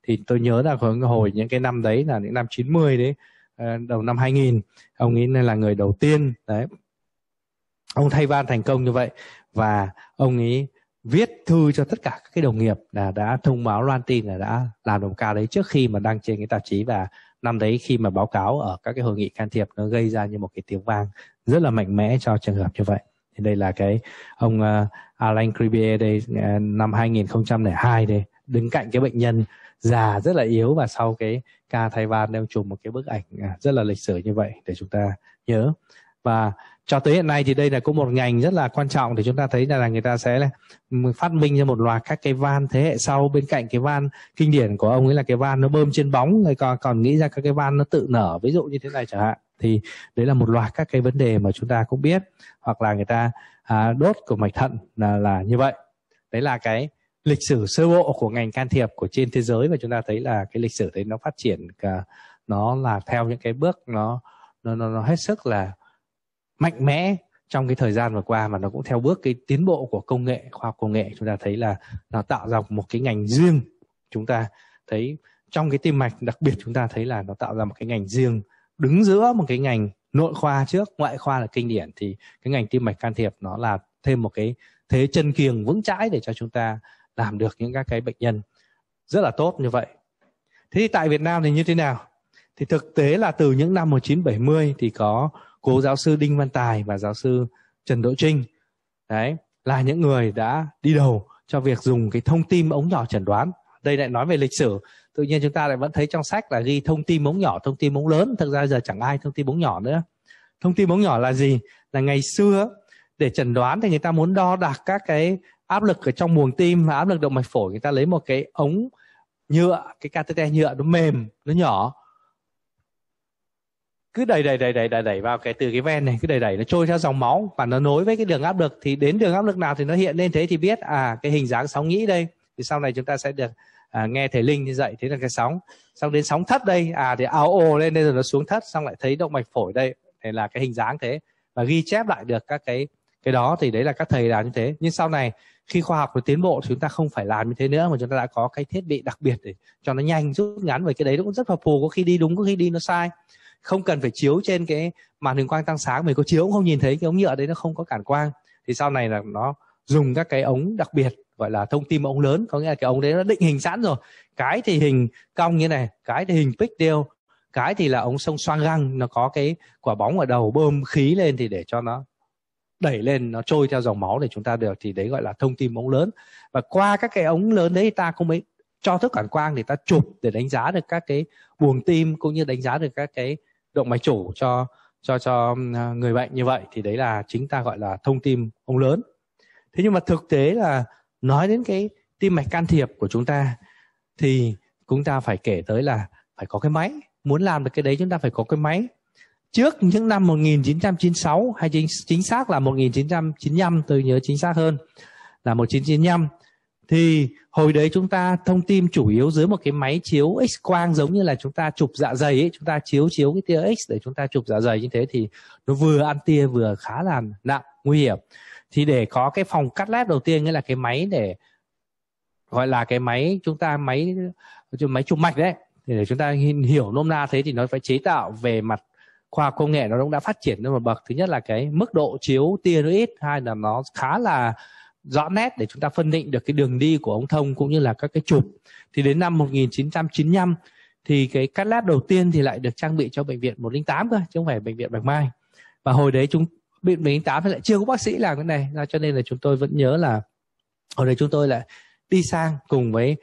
[SPEAKER 1] thì tôi nhớ là hồi những cái năm đấy là những năm 90 đấy ờ, đầu năm 2000 ông ấy là người đầu tiên đấy ông thay van thành công như vậy và ông ấy viết thư cho tất cả các cái đồng nghiệp là đã thông báo loan tin là đã làm đồng ca đấy trước khi mà đăng trên cái tạp chí và năm đấy khi mà báo cáo ở các cái hội nghị can thiệp nó gây ra như một cái tiếng vang rất là mạnh mẽ cho trường hợp như vậy thì đây là cái ông uh, Alain Cribier đây uh, năm 2002 đây đứng cạnh cái bệnh nhân già rất là yếu và sau cái ca thay van đem chụp một cái bức ảnh à, rất là lịch sử như vậy để chúng ta nhớ và cho tới hiện nay thì đây là cũng một ngành rất là quan trọng thì chúng ta thấy là người ta sẽ ừ, phát minh ra một loạt các cái van thế hệ sau bên cạnh cái van kinh điển của ông ấy là cái van nó bơm trên bóng người còn còn nghĩ ra các cái van nó tự nở ví dụ như thế này chẳng hạn thì đấy là một loạt các cái vấn đề mà chúng ta cũng biết hoặc là người ta à, đốt của mạch thận là, là như vậy đấy là cái lịch sử sơ bộ của ngành can thiệp của trên thế giới và chúng ta thấy là cái lịch sử đấy nó phát triển cả, nó là theo những cái bước nó nó nó, nó hết sức là mạnh mẽ trong cái thời gian vừa qua mà nó cũng theo bước cái tiến bộ của công nghệ khoa học công nghệ chúng ta thấy là nó tạo ra một cái ngành riêng chúng ta thấy trong cái tim mạch đặc biệt chúng ta thấy là nó tạo ra một cái ngành riêng đứng giữa một cái ngành nội khoa trước ngoại khoa là kinh điển thì cái ngành tim mạch can thiệp nó là thêm một cái thế chân kiềng vững chãi để cho chúng ta làm được những các cái bệnh nhân rất là tốt như vậy thế thì tại Việt Nam thì như thế nào thì thực tế là từ những năm 1970 thì có cố giáo sư Đinh Văn Tài và giáo sư Trần Đỗ Trinh đấy là những người đã đi đầu cho việc dùng cái thông tin ống nhỏ chẩn đoán đây lại nói về lịch sử tự nhiên chúng ta lại vẫn thấy trong sách là ghi thông tin ống nhỏ thông tin ống lớn thực ra giờ chẳng ai thông tin ống nhỏ nữa thông tin ống nhỏ là gì là ngày xưa để chẩn đoán thì người ta muốn đo đạc các cái áp lực ở trong buồng tim và áp lực động mạch phổi người ta lấy một cái ống nhựa cái catheter nhựa nó mềm nó nhỏ cứ đẩy đẩy đẩy đẩy đẩy đẩy vào cái từ cái ven này cứ đẩy đẩy nó trôi theo dòng máu và nó nối với cái đường áp lực thì đến đường áp lực nào thì nó hiện lên thế thì biết à cái hình dáng sóng nhĩ đây thì sau này chúng ta sẽ được à, nghe thầy linh dạy thế là cái sóng xong đến sóng thất đây à thì ao ồ lên nên rồi nó xuống thất xong lại thấy động mạch phổi đây thế là cái hình dáng thế và ghi chép lại được các cái cái đó thì đấy là các thầy làm như thế nhưng sau này khi khoa học được tiến bộ chúng ta không phải làm như thế nữa mà chúng ta đã có cái thiết bị đặc biệt để cho nó nhanh rút ngắn và cái đấy nó cũng rất phù có khi đi đúng có khi đi nó sai không cần phải chiếu trên cái màn hình quang tăng sáng mình có chiếu cũng không nhìn thấy cái ống nhựa đấy nó không có cản quang thì sau này là nó dùng các cái ống đặc biệt gọi là thông tin ống lớn có nghĩa là cái ống đấy nó định hình sẵn rồi cái thì hình cong như này cái thì hình pixel cái thì là ống sông xoang găng nó có cái quả bóng ở đầu bơm khí lên thì để cho nó đẩy lên nó trôi theo dòng máu để chúng ta được thì đấy gọi là thông tin ống lớn và qua các cái ống lớn đấy ta cũng mới cho thức cản quang để ta chụp để đánh giá được các cái buồng tim cũng như đánh giá được các cái động mạch chủ cho cho cho à, người bệnh như vậy thì đấy là chính ta gọi là thông tim ống lớn thế nhưng mà thực tế là nói đến cái tim mạch can thiệp của chúng ta thì chúng ta phải kể tới là phải có cái máy muốn làm được cái đấy chúng ta phải có cái máy trước những năm 1996 hay chính, chính xác là 1995 tôi nhớ chính xác hơn là 1995 thì hồi đấy chúng ta thông tin chủ yếu dưới một cái máy chiếu x quang giống như là chúng ta chụp dạ dày ấy chúng ta chiếu chiếu cái tia x để chúng ta chụp dạ dày như thế thì nó vừa ăn tia vừa khá là nặng nguy hiểm thì để có cái phòng cắt led đầu tiên nghĩa là cái máy để gọi là cái máy chúng ta máy máy chụp mạch đấy thì để chúng ta hiểu nôm na thế thì nó phải chế tạo về mặt khoa công nghệ nó cũng đã phát triển lên một bậc thứ nhất là cái mức độ chiếu tia nó ít hai là nó khá là rõ nét để chúng ta phân định được cái đường đi của ống thông cũng như là các cái chụp. Thì đến năm 1995 thì cái cắt lát đầu tiên thì lại được trang bị cho bệnh viện 108 cơ chứ không phải bệnh viện Bạch Mai. Và hồi đấy chúng bệnh viện 108 thì lại chưa có bác sĩ làm cái này, cho nên là chúng tôi vẫn nhớ là hồi đấy chúng tôi lại đi sang cùng với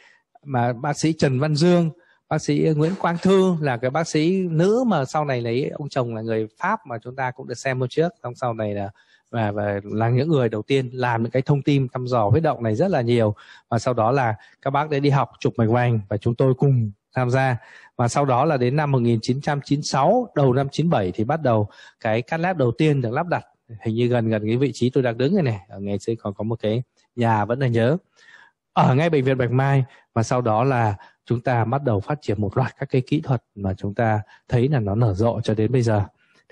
[SPEAKER 1] mà bác sĩ Trần Văn Dương, bác sĩ Nguyễn Quang Thư là cái bác sĩ nữ mà sau này lấy ông chồng là người Pháp mà chúng ta cũng được xem hôm trước, xong sau này là và và là những người đầu tiên làm những cái thông tin thăm dò huyết động này rất là nhiều và sau đó là các bác đấy đi học chụp mạch vành và chúng tôi cùng tham gia và sau đó là đến năm 1996 đầu năm 97 thì bắt đầu cái cát lab đầu tiên được lắp đặt hình như gần gần cái vị trí tôi đang đứng này này ở ngày xưa còn có một cái nhà vẫn là nhớ ở ngay bệnh viện Bạch Mai và sau đó là chúng ta bắt đầu phát triển một loạt các cái kỹ thuật mà chúng ta thấy là nó nở rộ cho đến bây giờ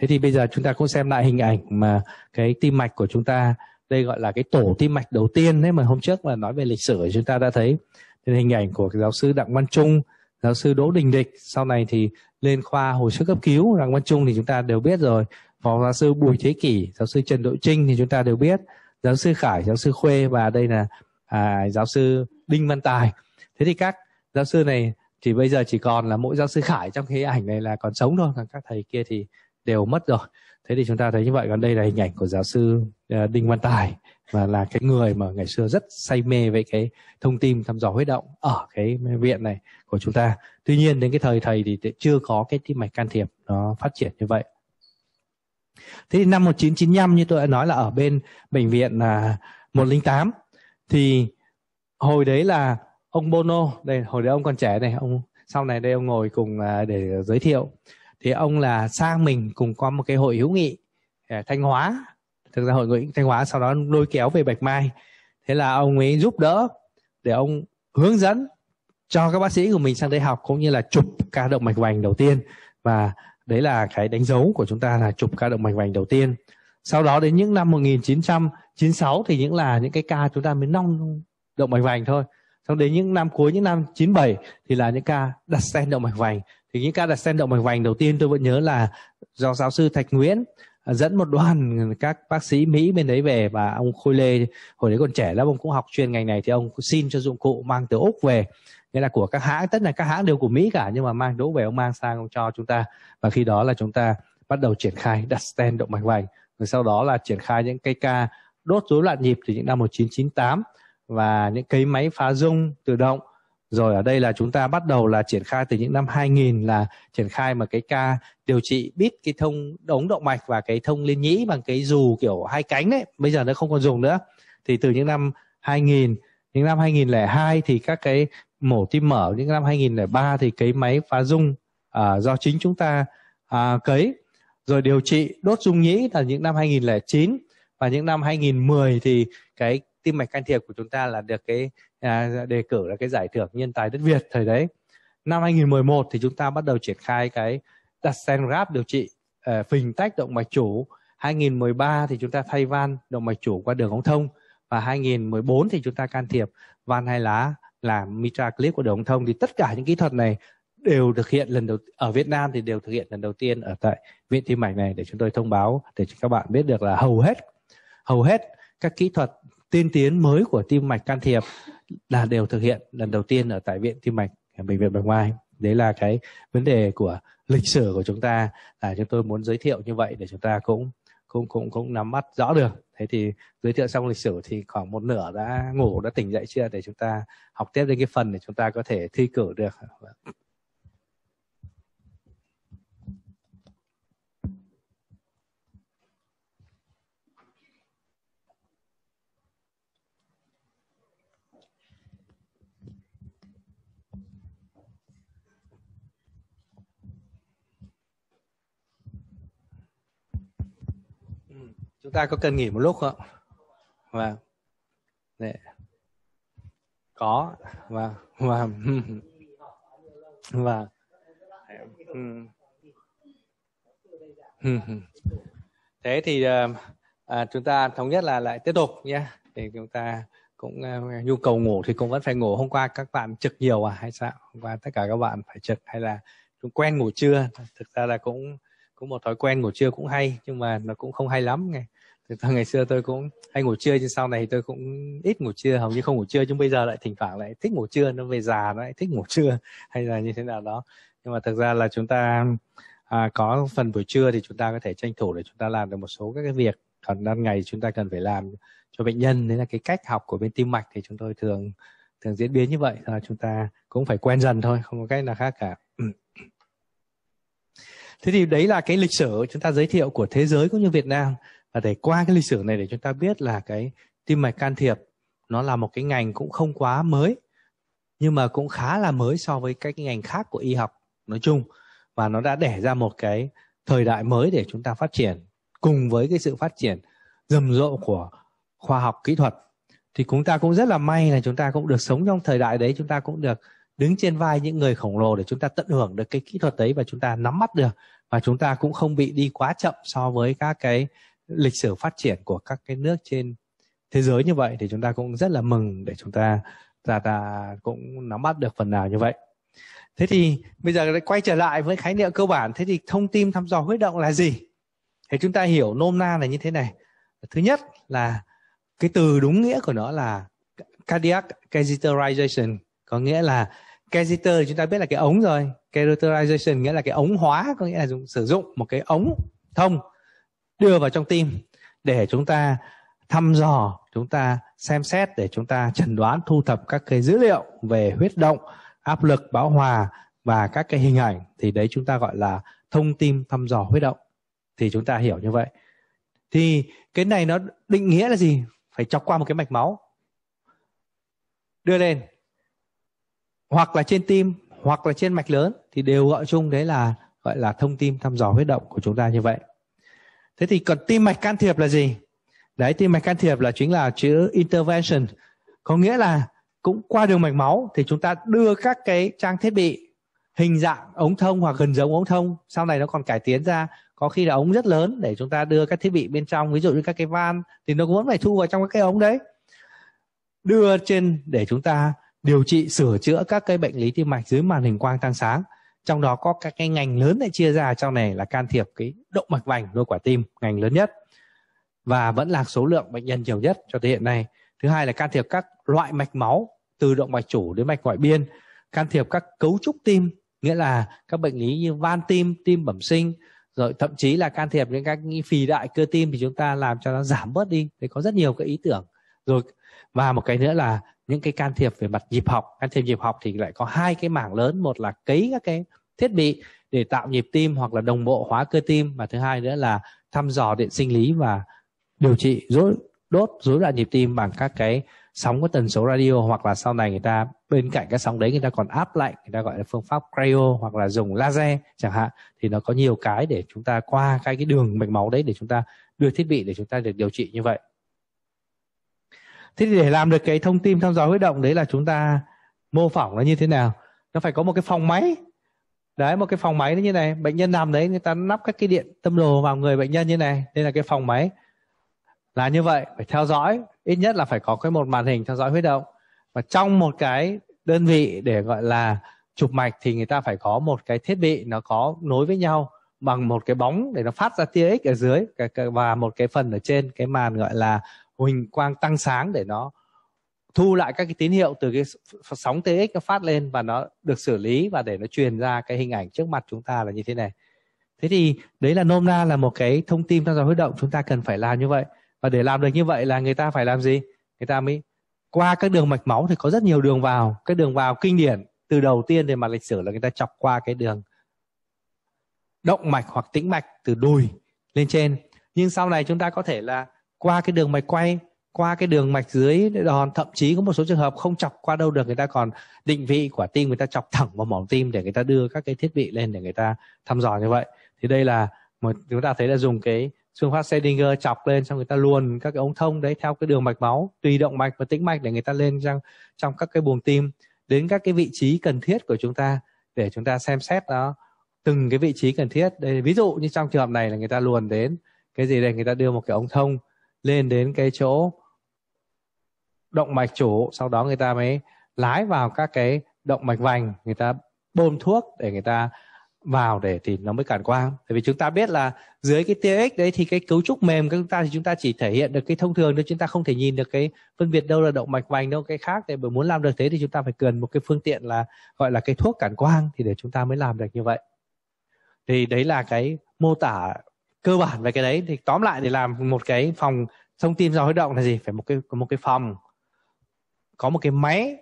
[SPEAKER 1] thế thì bây giờ chúng ta cũng xem lại hình ảnh mà cái tim mạch của chúng ta đây gọi là cái tổ tim mạch đầu tiên đấy mà hôm trước mà nói về lịch sử chúng ta đã thấy thì hình ảnh của giáo sư đặng văn trung giáo sư đỗ đình địch sau này thì lên khoa hồi sức cấp cứu đặng văn trung thì chúng ta đều biết rồi phó giáo sư bùi thế kỷ giáo sư trần đội trinh thì chúng ta đều biết giáo sư khải giáo sư khuê và đây là à, giáo sư đinh văn tài thế thì các giáo sư này thì bây giờ chỉ còn là mỗi giáo sư khải trong cái ảnh này là còn sống thôi còn các thầy kia thì đều mất rồi thế thì chúng ta thấy như vậy còn đây là hình ảnh của giáo sư ờ, đinh văn tài và là cái người mà ngày xưa rất say mê với cái thông tin thăm dò huyết động ở cái viện này của chúng ta tuy nhiên đến cái thời thầy thì chưa có cái tim mạch can thiệp nó phát triển như vậy thế thì năm 1995 như tôi đã nói là ở bên bệnh viện là 108 thì hồi đấy là ông Bono đây hồi đấy ông còn trẻ này ông sau này đây ông ngồi cùng à, để giới thiệu thì ông là sang mình cùng có một cái hội hữu nghị à, thanh hóa thực ra hội nghị thanh hóa sau đó lôi kéo về bạch mai thế là ông ấy giúp đỡ để ông hướng dẫn cho các bác sĩ của mình sang đây học cũng như là chụp ca động mạch vành đầu tiên và đấy là cái đánh dấu của chúng ta là chụp ca động mạch vành đầu tiên sau đó đến những năm 1996 thì những là những cái ca chúng ta mới nong động mạch vành thôi Sau đến những năm cuối những năm 97 thì là những ca đặt stent động mạch vành thì những ca đặt sen động mạch vành đầu tiên tôi vẫn nhớ là do giáo sư Thạch Nguyễn à, dẫn một đoàn các bác sĩ Mỹ bên đấy về và ông Khôi Lê hồi đấy còn trẻ lắm ông cũng học chuyên ngành này thì ông xin cho dụng cụ mang từ Úc về nghĩa là của các hãng tất là các hãng đều của Mỹ cả nhưng mà mang đỗ về ông mang sang ông cho chúng ta và khi đó là chúng ta bắt đầu triển khai đặt stent động mạch vành rồi sau đó là triển khai những cây ca đốt rối loạn nhịp từ những năm 1998 và những cái máy phá rung tự động rồi ở đây là chúng ta bắt đầu là triển khai từ những năm 2000 là triển khai mà cái ca điều trị bít cái thông ống động mạch và cái thông liên nhĩ bằng cái dù kiểu hai cánh đấy bây giờ nó không còn dùng nữa thì từ những năm 2000 những năm 2002 thì các cái mổ tim mở những năm 2003 thì cái máy phá dung à, do chính chúng ta à, cấy rồi điều trị đốt dung nhĩ là những năm 2009 và những năm 2010 thì cái tim mạch can thiệp của chúng ta là được cái à, đề cử là cái giải thưởng nhân tài đất Việt thời đấy năm 2011 thì chúng ta bắt đầu triển khai cái đặt stent grab điều trị à, phình tách động mạch chủ 2013 thì chúng ta thay van động mạch chủ qua đường ống thông và 2014 thì chúng ta can thiệp van hai lá làm mitra clip của đường ống thông thì tất cả những kỹ thuật này đều thực hiện lần đầu ở Việt Nam thì đều thực hiện lần đầu tiên ở tại viện tim mạch này để chúng tôi thông báo để cho các bạn biết được là hầu hết hầu hết các kỹ thuật tiên tiến mới của tim mạch can thiệp là đều thực hiện lần đầu tiên ở tại viện tim mạch à, bệnh viện bạch mai đấy là cái vấn đề của lịch sử của chúng ta là chúng tôi muốn giới thiệu như vậy để chúng ta cũng cũng cũng cũng nắm bắt rõ được thế thì giới thiệu xong lịch sử thì khoảng một nửa đã ngủ đã tỉnh dậy chưa để chúng ta học tiếp đến cái phần để chúng ta có thể thi cử được chúng ta có cần nghỉ một lúc không và vâng. để có và và và thế thì ờ, à, chúng ta thống nhất là lại tiếp tục nhé thì chúng ta cũng ờ, nhu cầu ngủ thì cũng vẫn phải ngủ hôm qua các bạn trực nhiều à hay sao hôm qua tất cả các bạn phải trực hay là chúng quen ngủ trưa thực ra là cũng cũng một thói quen ngủ trưa cũng hay nhưng mà nó cũng không hay lắm nghe và ngày xưa tôi cũng hay ngủ trưa nhưng sau này tôi cũng ít ngủ trưa hầu như không ngủ trưa nhưng bây giờ lại thỉnh thoảng lại thích ngủ trưa nó về già nó lại thích ngủ trưa hay là như thế nào đó nhưng mà thực ra là chúng ta à, có phần buổi trưa thì chúng ta có thể tranh thủ để chúng ta làm được một số các cái việc còn ban ngày chúng ta cần phải làm cho bệnh nhân đấy là cái cách học của bên tim mạch thì chúng tôi thường thường diễn biến như vậy là chúng ta cũng phải quen dần thôi không có cách nào khác cả thế thì đấy là cái lịch sử chúng ta giới thiệu của thế giới cũng như việt nam và để qua cái lịch sử này để chúng ta biết là cái tim mạch can thiệp nó là một cái ngành cũng không quá mới nhưng mà cũng khá là mới so với các cái ngành khác của y học nói chung và nó đã đẻ ra một cái thời đại mới để chúng ta phát triển cùng với cái sự phát triển rầm rộ của khoa học kỹ thuật thì chúng ta cũng rất là may là chúng ta cũng được sống trong thời đại đấy chúng ta cũng được đứng trên vai những người khổng lồ để chúng ta tận hưởng được cái kỹ thuật đấy và chúng ta nắm bắt được và chúng ta cũng không bị đi quá chậm so với các cái lịch sử phát triển của các cái nước trên thế giới như vậy thì chúng ta cũng rất là mừng để chúng ta ta ta cũng nắm bắt được phần nào như vậy thế thì bây giờ lại quay trở lại với khái niệm cơ bản thế thì thông tin thăm dò huyết động là gì thì chúng ta hiểu nôm na là như thế này thứ nhất là cái từ đúng nghĩa của nó là cardiac catheterization có nghĩa là catheter chúng ta biết là cái ống rồi catheterization nghĩa là cái ống hóa có nghĩa là dùng sử dụng một cái ống thông đưa vào trong tim để chúng ta thăm dò, chúng ta xem xét để chúng ta chẩn đoán thu thập các cái dữ liệu về huyết động, áp lực bão hòa và các cái hình ảnh thì đấy chúng ta gọi là thông tin thăm dò huyết động. Thì chúng ta hiểu như vậy. Thì cái này nó định nghĩa là gì? Phải chọc qua một cái mạch máu. Đưa lên. Hoặc là trên tim, hoặc là trên mạch lớn thì đều gọi chung đấy là gọi là thông tin thăm dò huyết động của chúng ta như vậy Thế thì còn tim mạch can thiệp là gì? Đấy, tim mạch can thiệp là chính là chữ intervention. Có nghĩa là cũng qua đường mạch máu thì chúng ta đưa các cái trang thiết bị hình dạng ống thông hoặc gần giống ống thông. Sau này nó còn cải tiến ra có khi là ống rất lớn để chúng ta đưa các thiết bị bên trong ví dụ như các cái van thì nó cũng vẫn phải thu vào trong các cái ống đấy đưa trên để chúng ta điều trị sửa chữa các cái bệnh lý tim mạch dưới màn hình quang tăng sáng trong đó có các cái ngành lớn lại chia ra trong này là can thiệp cái động mạch vành nuôi quả tim ngành lớn nhất và vẫn là số lượng bệnh nhân nhiều nhất cho tới hiện nay thứ hai là can thiệp các loại mạch máu từ động mạch chủ đến mạch ngoại biên can thiệp các cấu trúc tim nghĩa là các bệnh lý như van tim tim bẩm sinh rồi thậm chí là can thiệp những các phì đại cơ tim thì chúng ta làm cho nó giảm bớt đi thì có rất nhiều cái ý tưởng rồi và một cái nữa là những cái can thiệp về mặt nhịp học can thiệp nhịp học thì lại có hai cái mảng lớn một là ký các cái thiết bị để tạo nhịp tim hoặc là đồng bộ hóa cơ tim và thứ hai nữa là thăm dò điện sinh lý và điều trị rối đốt rối loạn nhịp tim bằng các cái sóng có tần số radio hoặc là sau này người ta bên cạnh các sóng đấy người ta còn áp lạnh người ta gọi là phương pháp cryo hoặc là dùng laser chẳng hạn thì nó có nhiều cái để chúng ta qua cái cái đường mạch máu đấy để chúng ta đưa thiết bị để chúng ta được điều trị như vậy thế thì để làm được cái thông tin thăm dò huyết động đấy là chúng ta mô phỏng nó như thế nào nó phải có một cái phòng máy đấy một cái phòng máy như này bệnh nhân nằm đấy người ta nắp các cái điện tâm đồ vào người bệnh nhân như này đây là cái phòng máy là như vậy phải theo dõi ít nhất là phải có cái một màn hình theo dõi huyết động và trong một cái đơn vị để gọi là chụp mạch thì người ta phải có một cái thiết bị nó có nối với nhau bằng một cái bóng để nó phát ra tia x ở dưới và một cái phần ở trên cái màn gọi là huỳnh quang tăng sáng để nó thu lại các cái tín hiệu từ cái sóng TX nó phát lên và nó được xử lý và để nó truyền ra cái hình ảnh trước mặt chúng ta là như thế này. Thế thì đấy là nôm na là một cái thông tin trong dòng huyết động chúng ta cần phải làm như vậy. Và để làm được như vậy là người ta phải làm gì? Người ta mới qua các đường mạch máu thì có rất nhiều đường vào. Các đường vào kinh điển từ đầu tiên về mặt lịch sử là người ta chọc qua cái đường động mạch hoặc tĩnh mạch từ đùi lên trên. Nhưng sau này chúng ta có thể là qua cái đường mạch quay qua cái đường mạch dưới đòn thậm chí có một số trường hợp không chọc qua đâu được người ta còn định vị quả tim người ta chọc thẳng vào mỏm tim để người ta đưa các cái thiết bị lên để người ta thăm dò như vậy thì đây là mà chúng ta thấy là dùng cái phương pháp Schrödinger chọc lên xong người ta luồn các cái ống thông đấy theo cái đường mạch máu tùy động mạch và tĩnh mạch để người ta lên trong, trong các cái buồng tim đến các cái vị trí cần thiết của chúng ta để chúng ta xem xét đó từng cái vị trí cần thiết đây ví dụ như trong trường hợp này là người ta luồn đến cái gì đây người ta đưa một cái ống thông lên đến cái chỗ động mạch chủ sau đó người ta mới lái vào các cái động mạch vành người ta bơm thuốc để người ta vào để thì nó mới cản quang tại vì chúng ta biết là dưới cái TX đấy thì cái cấu trúc mềm của chúng ta thì chúng ta chỉ thể hiện được cái thông thường thôi chúng ta không thể nhìn được cái phân biệt đâu là động mạch vành đâu cái khác để bởi muốn làm được thế thì chúng ta phải cần một cái phương tiện là gọi là cái thuốc cản quang thì để chúng ta mới làm được như vậy thì đấy là cái mô tả cơ bản về cái đấy thì tóm lại để làm một cái phòng thông tin do huy động là gì phải một cái một cái phòng có một cái máy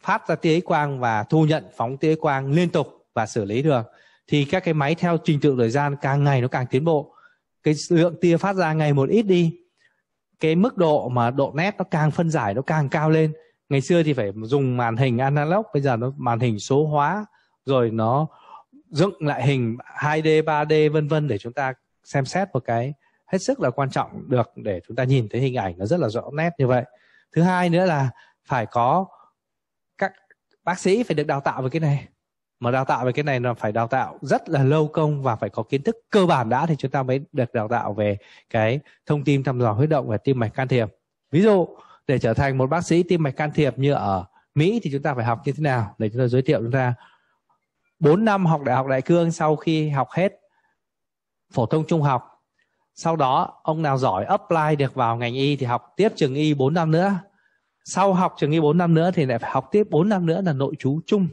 [SPEAKER 1] phát ra tia X quang và thu nhận phóng tia X quang liên tục và xử lý được thì các cái máy theo trình tự thời gian càng ngày nó càng tiến bộ cái lượng tia phát ra ngày một ít đi cái mức độ mà độ nét nó càng phân giải nó càng cao lên ngày xưa thì phải dùng màn hình analog bây giờ nó màn hình số hóa rồi nó dựng lại hình 2D 3D vân vân để chúng ta xem xét một cái hết sức là quan trọng được để chúng ta nhìn thấy hình ảnh nó rất là rõ nét như vậy thứ hai nữa là phải có các bác sĩ phải được đào tạo về cái này mà đào tạo về cái này là phải đào tạo rất là lâu công và phải có kiến thức cơ bản đã thì chúng ta mới được đào tạo về cái thông tin thăm dò huyết động và tim mạch can thiệp ví dụ để trở thành một bác sĩ tim mạch can thiệp như ở mỹ thì chúng ta phải học như thế nào để chúng ta giới thiệu chúng ta 4 năm học đại học đại cương sau khi học hết phổ thông trung học sau đó ông nào giỏi apply được vào ngành y thì học tiếp trường y 4 năm nữa sau học trường y 4 năm nữa thì lại phải học tiếp 4 năm nữa là nội chú chung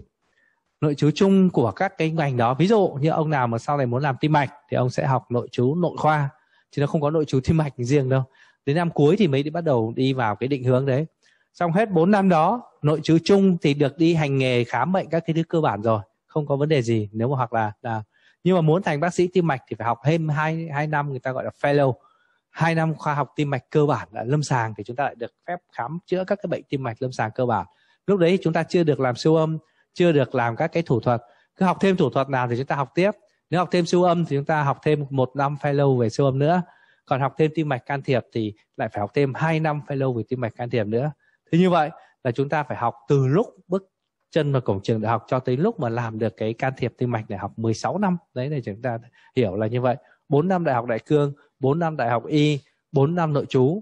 [SPEAKER 1] nội chú chung của các cái ngành đó ví dụ như ông nào mà sau này muốn làm tim mạch thì ông sẽ học nội chú nội khoa chứ nó không có nội chú tim mạch riêng đâu đến năm cuối thì mới bắt đầu đi vào cái định hướng đấy xong hết 4 năm đó nội chú chung thì được đi hành nghề khám bệnh các cái thứ cơ bản rồi không có vấn đề gì nếu mà hoặc là, là nhưng mà muốn thành bác sĩ tim mạch thì phải học thêm hai hai năm người ta gọi là fellow hai năm khoa học tim mạch cơ bản là lâm sàng thì chúng ta lại được phép khám chữa các cái bệnh tim mạch lâm sàng cơ bản lúc đấy chúng ta chưa được làm siêu âm chưa được làm các cái thủ thuật cứ học thêm thủ thuật nào thì chúng ta học tiếp nếu học thêm siêu âm thì chúng ta học thêm một năm fellow về siêu âm nữa còn học thêm tim mạch can thiệp thì lại phải học thêm 2 năm fellow về tim mạch can thiệp nữa thế như vậy là chúng ta phải học từ lúc bước chân vào cổng trường đại học cho tới lúc mà làm được cái can thiệp tim mạch đại học 16 năm đấy để chúng ta hiểu là như vậy 4 năm đại học đại cương 4 năm đại học y 4 năm nội trú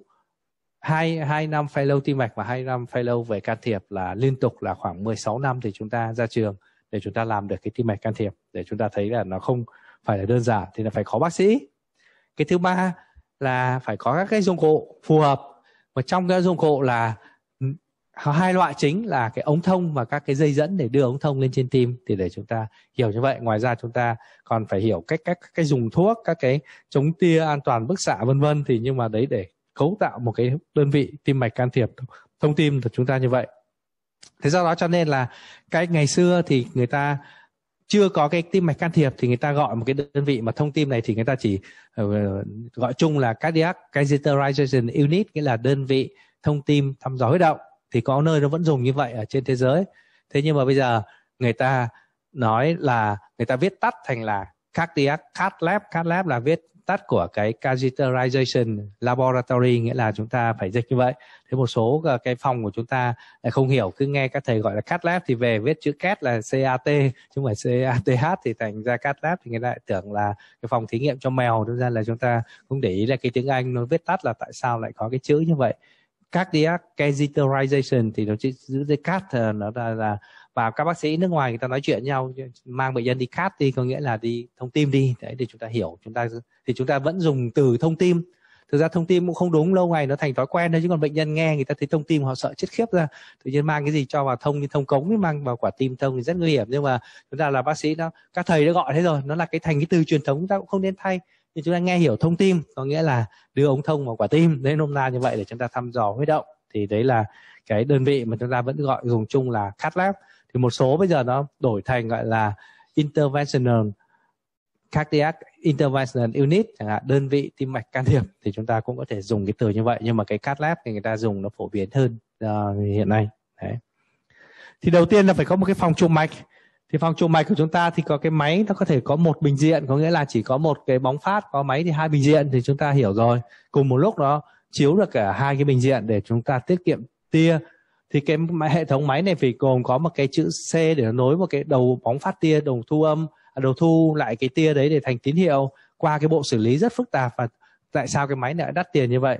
[SPEAKER 1] hai hai năm fellow tim mạch và hai năm fellow về can thiệp là liên tục là khoảng 16 năm thì chúng ta ra trường để chúng ta làm được cái tim mạch can thiệp để chúng ta thấy là nó không phải là đơn giản thì là phải có bác sĩ cái thứ ba là phải có các cái dụng cụ phù hợp và trong các dụng cụ là hai loại chính là cái ống thông và các cái dây dẫn để đưa ống thông lên trên tim thì để chúng ta hiểu như vậy ngoài ra chúng ta còn phải hiểu cách cách cái dùng thuốc các cái chống tia an toàn bức xạ vân vân thì nhưng mà đấy để cấu tạo một cái đơn vị tim mạch can thiệp thông tim của chúng ta như vậy thế do đó cho nên là cái ngày xưa thì người ta chưa có cái tim mạch can thiệp thì người ta gọi một cái đơn vị mà thông tin này thì người ta chỉ ờ, gọi chung là cardiac catheterization unit nghĩa là đơn vị thông tin thăm dò huyết động thì có nơi nó vẫn dùng như vậy ở trên thế giới thế nhưng mà bây giờ người ta nói là người ta viết tắt thành là cardiac cath lab cath lab là viết tắt của cái catheterization laboratory nghĩa là chúng ta phải dịch như vậy thế một số cái phòng của chúng ta lại không hiểu cứ nghe các thầy gọi là cath lab thì về viết chữ cat là cat chứ không phải cath thì thành ra cath lab thì người ta lại tưởng là cái phòng thí nghiệm cho mèo thực ra là chúng ta cũng để ý là cái tiếng anh nó viết tắt là tại sao lại có cái chữ như vậy cardiac catheterization thì nó chỉ giữ dây cath ờ, nó là, là và các bác sĩ nước ngoài người ta nói chuyện nhau mang bệnh nhân đi cath đi có nghĩa là đi thông tin đi đấy để chúng ta hiểu chúng ta thì chúng ta vẫn dùng từ thông tin thực ra thông tin cũng không đúng lâu ngày nó thành thói quen thôi chứ còn bệnh nhân nghe người ta thấy thông tin họ sợ chết khiếp ra tự nhiên mang cái gì cho vào thông như thông cống mang vào quả tim thông thì rất nguy hiểm nhưng mà chúng ta là bác sĩ nó các thầy đã gọi thế rồi nó là cái thành cái từ truyền thống chúng ta cũng không nên thay thì chúng ta nghe hiểu thông tim có nghĩa là đưa ống thông vào quả tim đấy nôm na như vậy để chúng ta thăm dò huyết động thì đấy là cái đơn vị mà chúng ta vẫn gọi dùng chung là cath lab thì một số bây giờ nó đổi thành gọi là interventional cardiac interventional unit chẳng hạn đơn vị tim mạch can thiệp thì chúng ta cũng có thể dùng cái từ như vậy nhưng mà cái cath lab thì người ta dùng nó phổ biến hơn uh, hiện nay đấy thì đầu tiên là phải có một cái phòng chụp mạch thì phòng trùng mạch của chúng ta thì có cái máy nó có thể có một bình diện có nghĩa là chỉ có một cái bóng phát có máy thì hai bình diện thì chúng ta hiểu rồi cùng một lúc nó chiếu được cả hai cái bình diện để chúng ta tiết kiệm tia thì cái hệ thống máy này phải gồm có một cái chữ C để nó nối một cái đầu bóng phát tia đầu thu âm à, đầu thu lại cái tia đấy để thành tín hiệu qua cái bộ xử lý rất phức tạp và tại sao cái máy lại đắt tiền như vậy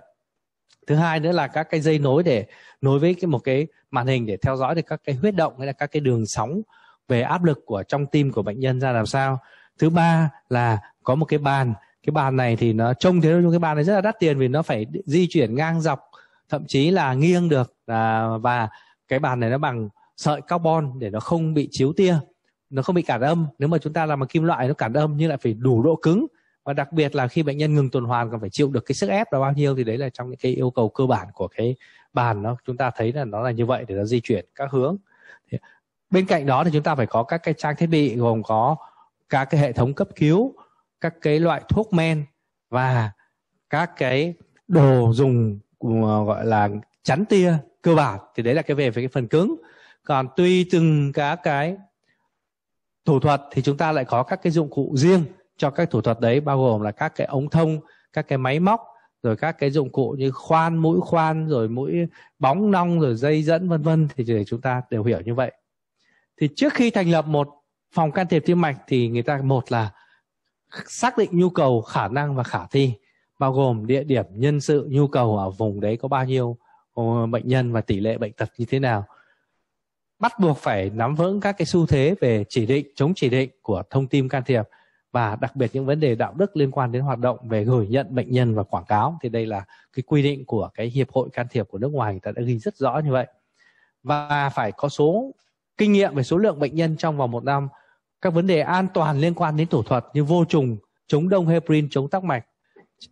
[SPEAKER 1] thứ hai nữa là các cái dây nối để nối với cái một cái màn hình để theo dõi được các cái huyết động hay là các cái đường sóng về áp lực của trong tim của bệnh nhân ra làm sao thứ ba là có một cái bàn cái bàn này thì nó trông thế nhưng cái bàn này rất là đắt tiền vì nó phải di chuyển ngang dọc thậm chí là nghiêng được à, và cái bàn này nó bằng sợi carbon để nó không bị chiếu tia nó không bị cản âm nếu mà chúng ta làm bằng kim loại nó cản âm nhưng lại phải đủ độ cứng và đặc biệt là khi bệnh nhân ngừng tuần hoàn còn phải chịu được cái sức ép là bao nhiêu thì đấy là trong những cái yêu cầu cơ bản của cái bàn nó chúng ta thấy là nó là như vậy để nó di chuyển các hướng bên cạnh đó thì chúng ta phải có các cái trang thiết bị gồm có các cái hệ thống cấp cứu các cái loại thuốc men và các cái đồ dùng ừ, gọi là chắn tia cơ bản thì đấy là cái về về cái phần cứng còn tùy từng các cái thủ thuật thì chúng ta lại có các cái dụng cụ riêng cho các thủ thuật đấy bao gồm là các cái ống thông các cái máy móc rồi các cái dụng cụ như khoan mũi khoan rồi mũi bóng nong rồi dây dẫn vân vân thì để chúng ta đều hiểu như vậy thì trước khi thành lập một phòng can thiệp tim mạch thì người ta một là xác định nhu cầu khả năng và khả thi bao gồm địa điểm nhân sự nhu cầu ở vùng đấy có bao nhiêu ờ, bệnh nhân và tỷ lệ bệnh tật như thế nào bắt buộc phải nắm vững các cái xu thế về chỉ định chống chỉ định của thông tin can thiệp và đặc biệt những vấn đề đạo đức liên quan đến hoạt động về gửi nhận bệnh nhân và quảng cáo thì đây là cái quy định của cái hiệp hội can thiệp của nước ngoài người ta đã ghi rất rõ như vậy và phải có số kinh nghiệm về số lượng bệnh nhân trong vòng một năm, các vấn đề an toàn liên quan đến thủ thuật như vô trùng, chống đông heparin, chống tắc mạch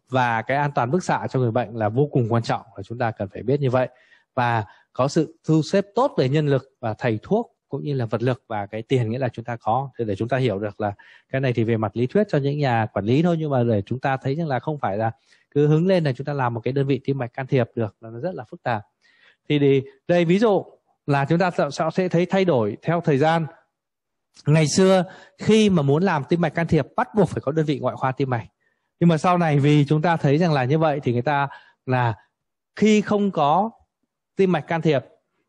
[SPEAKER 1] và cái an toàn bức xạ cho người bệnh là vô cùng quan trọng và chúng ta cần phải biết như vậy và có sự thu xếp tốt về nhân lực và thầy thuốc cũng như là vật lực và cái tiền nghĩa là chúng ta có để, để chúng ta hiểu được là cái này thì về mặt lý thuyết cho những nhà quản lý thôi nhưng mà để chúng ta thấy rằng là không phải là cứ hứng lên là chúng ta làm một cái đơn vị tim mạch can thiệp được là nó rất là phức tạp thì đây ví dụ là chúng ta sẽ thấy thay đổi theo thời gian ngày xưa khi mà muốn làm tim mạch can thiệp bắt buộc phải có đơn vị ngoại khoa tim mạch nhưng mà sau này vì chúng ta thấy rằng là như vậy thì người ta là khi không có tim mạch can thiệp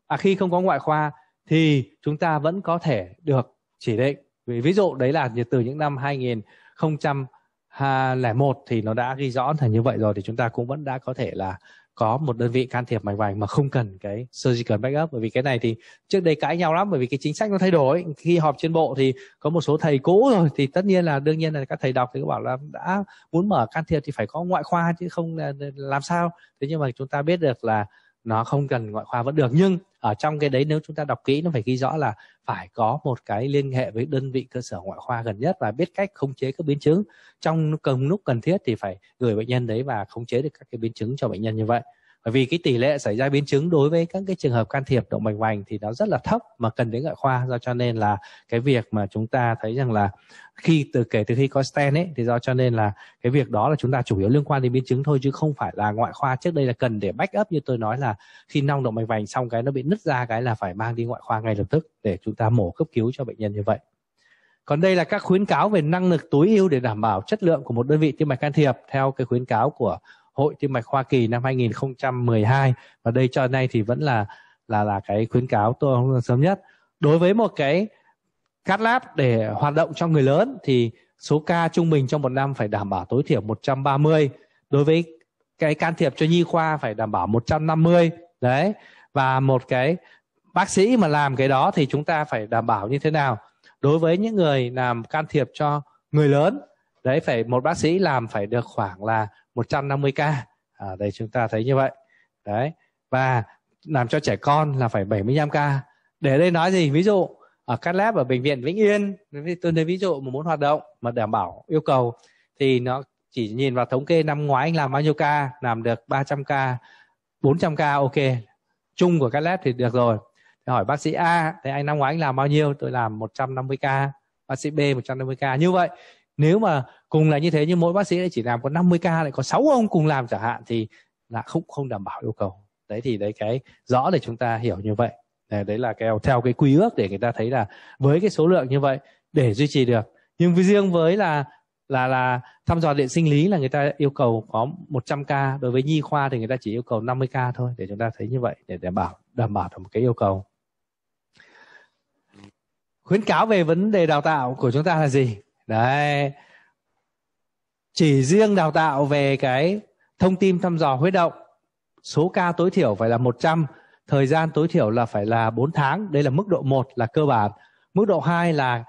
[SPEAKER 1] à khi không có ngoại khoa thì chúng ta vẫn có thể được chỉ định vì ví dụ đấy là từ những năm 2001 thì nó đã ghi rõ là như vậy rồi thì chúng ta cũng vẫn đã có thể là có một đơn vị can thiệp mạch vành mà không cần cái surgical backup bởi vì cái này thì trước đây cãi nhau lắm bởi vì cái chính sách nó thay đổi khi họp trên bộ thì có một số thầy cũ rồi thì tất nhiên là đương nhiên là các thầy đọc thì bảo là đã muốn mở can thiệp thì phải có ngoại khoa chứ không làm sao thế nhưng mà chúng ta biết được là nó không cần ngoại khoa vẫn được nhưng ở trong cái đấy nếu chúng ta đọc kỹ nó phải ghi rõ là phải có một cái liên hệ với đơn vị cơ sở ngoại khoa gần nhất và biết cách khống chế các biến chứng trong cần lúc cần thiết thì phải gửi bệnh nhân đấy và khống chế được các cái biến chứng cho bệnh nhân như vậy bởi vì cái tỷ lệ xảy ra biến chứng đối với các cái trường hợp can thiệp động mạch vành thì nó rất là thấp mà cần đến ngoại khoa do cho nên là cái việc mà chúng ta thấy rằng là khi từ kể từ khi có stent ấy thì do cho nên là cái việc đó là chúng ta chủ yếu liên quan đến biến chứng thôi chứ không phải là ngoại khoa trước đây là cần để back up như tôi nói là khi nong động mạch vành xong cái nó bị nứt ra cái là phải mang đi ngoại khoa ngay lập tức để chúng ta mổ cấp cứu cho bệnh nhân như vậy còn đây là các khuyến cáo về năng lực tối ưu để đảm bảo chất lượng của một đơn vị tim mạch can thiệp theo cái khuyến cáo của hội tim mạch Hoa Kỳ năm 2012 và đây cho nay thì vẫn là là là cái khuyến cáo tôi sớm nhất đối với một cái cắt lát để hoạt động cho người lớn thì số ca trung bình trong một năm phải đảm bảo tối thiểu 130 đối với cái can thiệp cho nhi khoa phải đảm bảo 150 đấy và một cái bác sĩ mà làm cái đó thì chúng ta phải đảm bảo như thế nào đối với những người làm can thiệp cho người lớn đấy phải một bác sĩ làm phải được khoảng là 150k à, đây chúng ta thấy như vậy đấy và làm cho trẻ con là phải 75k để đây nói gì ví dụ ở Cát Lab ở bệnh viện Vĩnh Yên tôi lấy ví dụ mà muốn hoạt động mà đảm bảo yêu cầu thì nó chỉ nhìn vào thống kê năm ngoái anh làm bao nhiêu ca làm được 300k 400k ok chung của Cát Lab thì được rồi thì hỏi bác sĩ A thì anh năm ngoái anh làm bao nhiêu tôi làm 150k bác sĩ B 150k như vậy nếu mà cùng là như thế nhưng mỗi bác sĩ chỉ làm có 50 ca lại có 6 ông cùng làm chẳng hạn thì là không không đảm bảo yêu cầu đấy thì đấy cái rõ để chúng ta hiểu như vậy đấy là cái theo cái quy ước để người ta thấy là với cái số lượng như vậy để duy trì được nhưng riêng với là là là thăm dò điện sinh lý là người ta yêu cầu có 100 ca đối với nhi khoa thì người ta chỉ yêu cầu 50 ca thôi để chúng ta thấy như vậy để đảm bảo đảm bảo được một cái yêu cầu khuyến cáo về vấn đề đào tạo của chúng ta là gì đấy chỉ riêng đào tạo về cái thông tin thăm dò huyết động số ca tối thiểu phải là 100 thời gian tối thiểu là phải là 4 tháng đây là mức độ 1 là cơ bản mức độ 2 là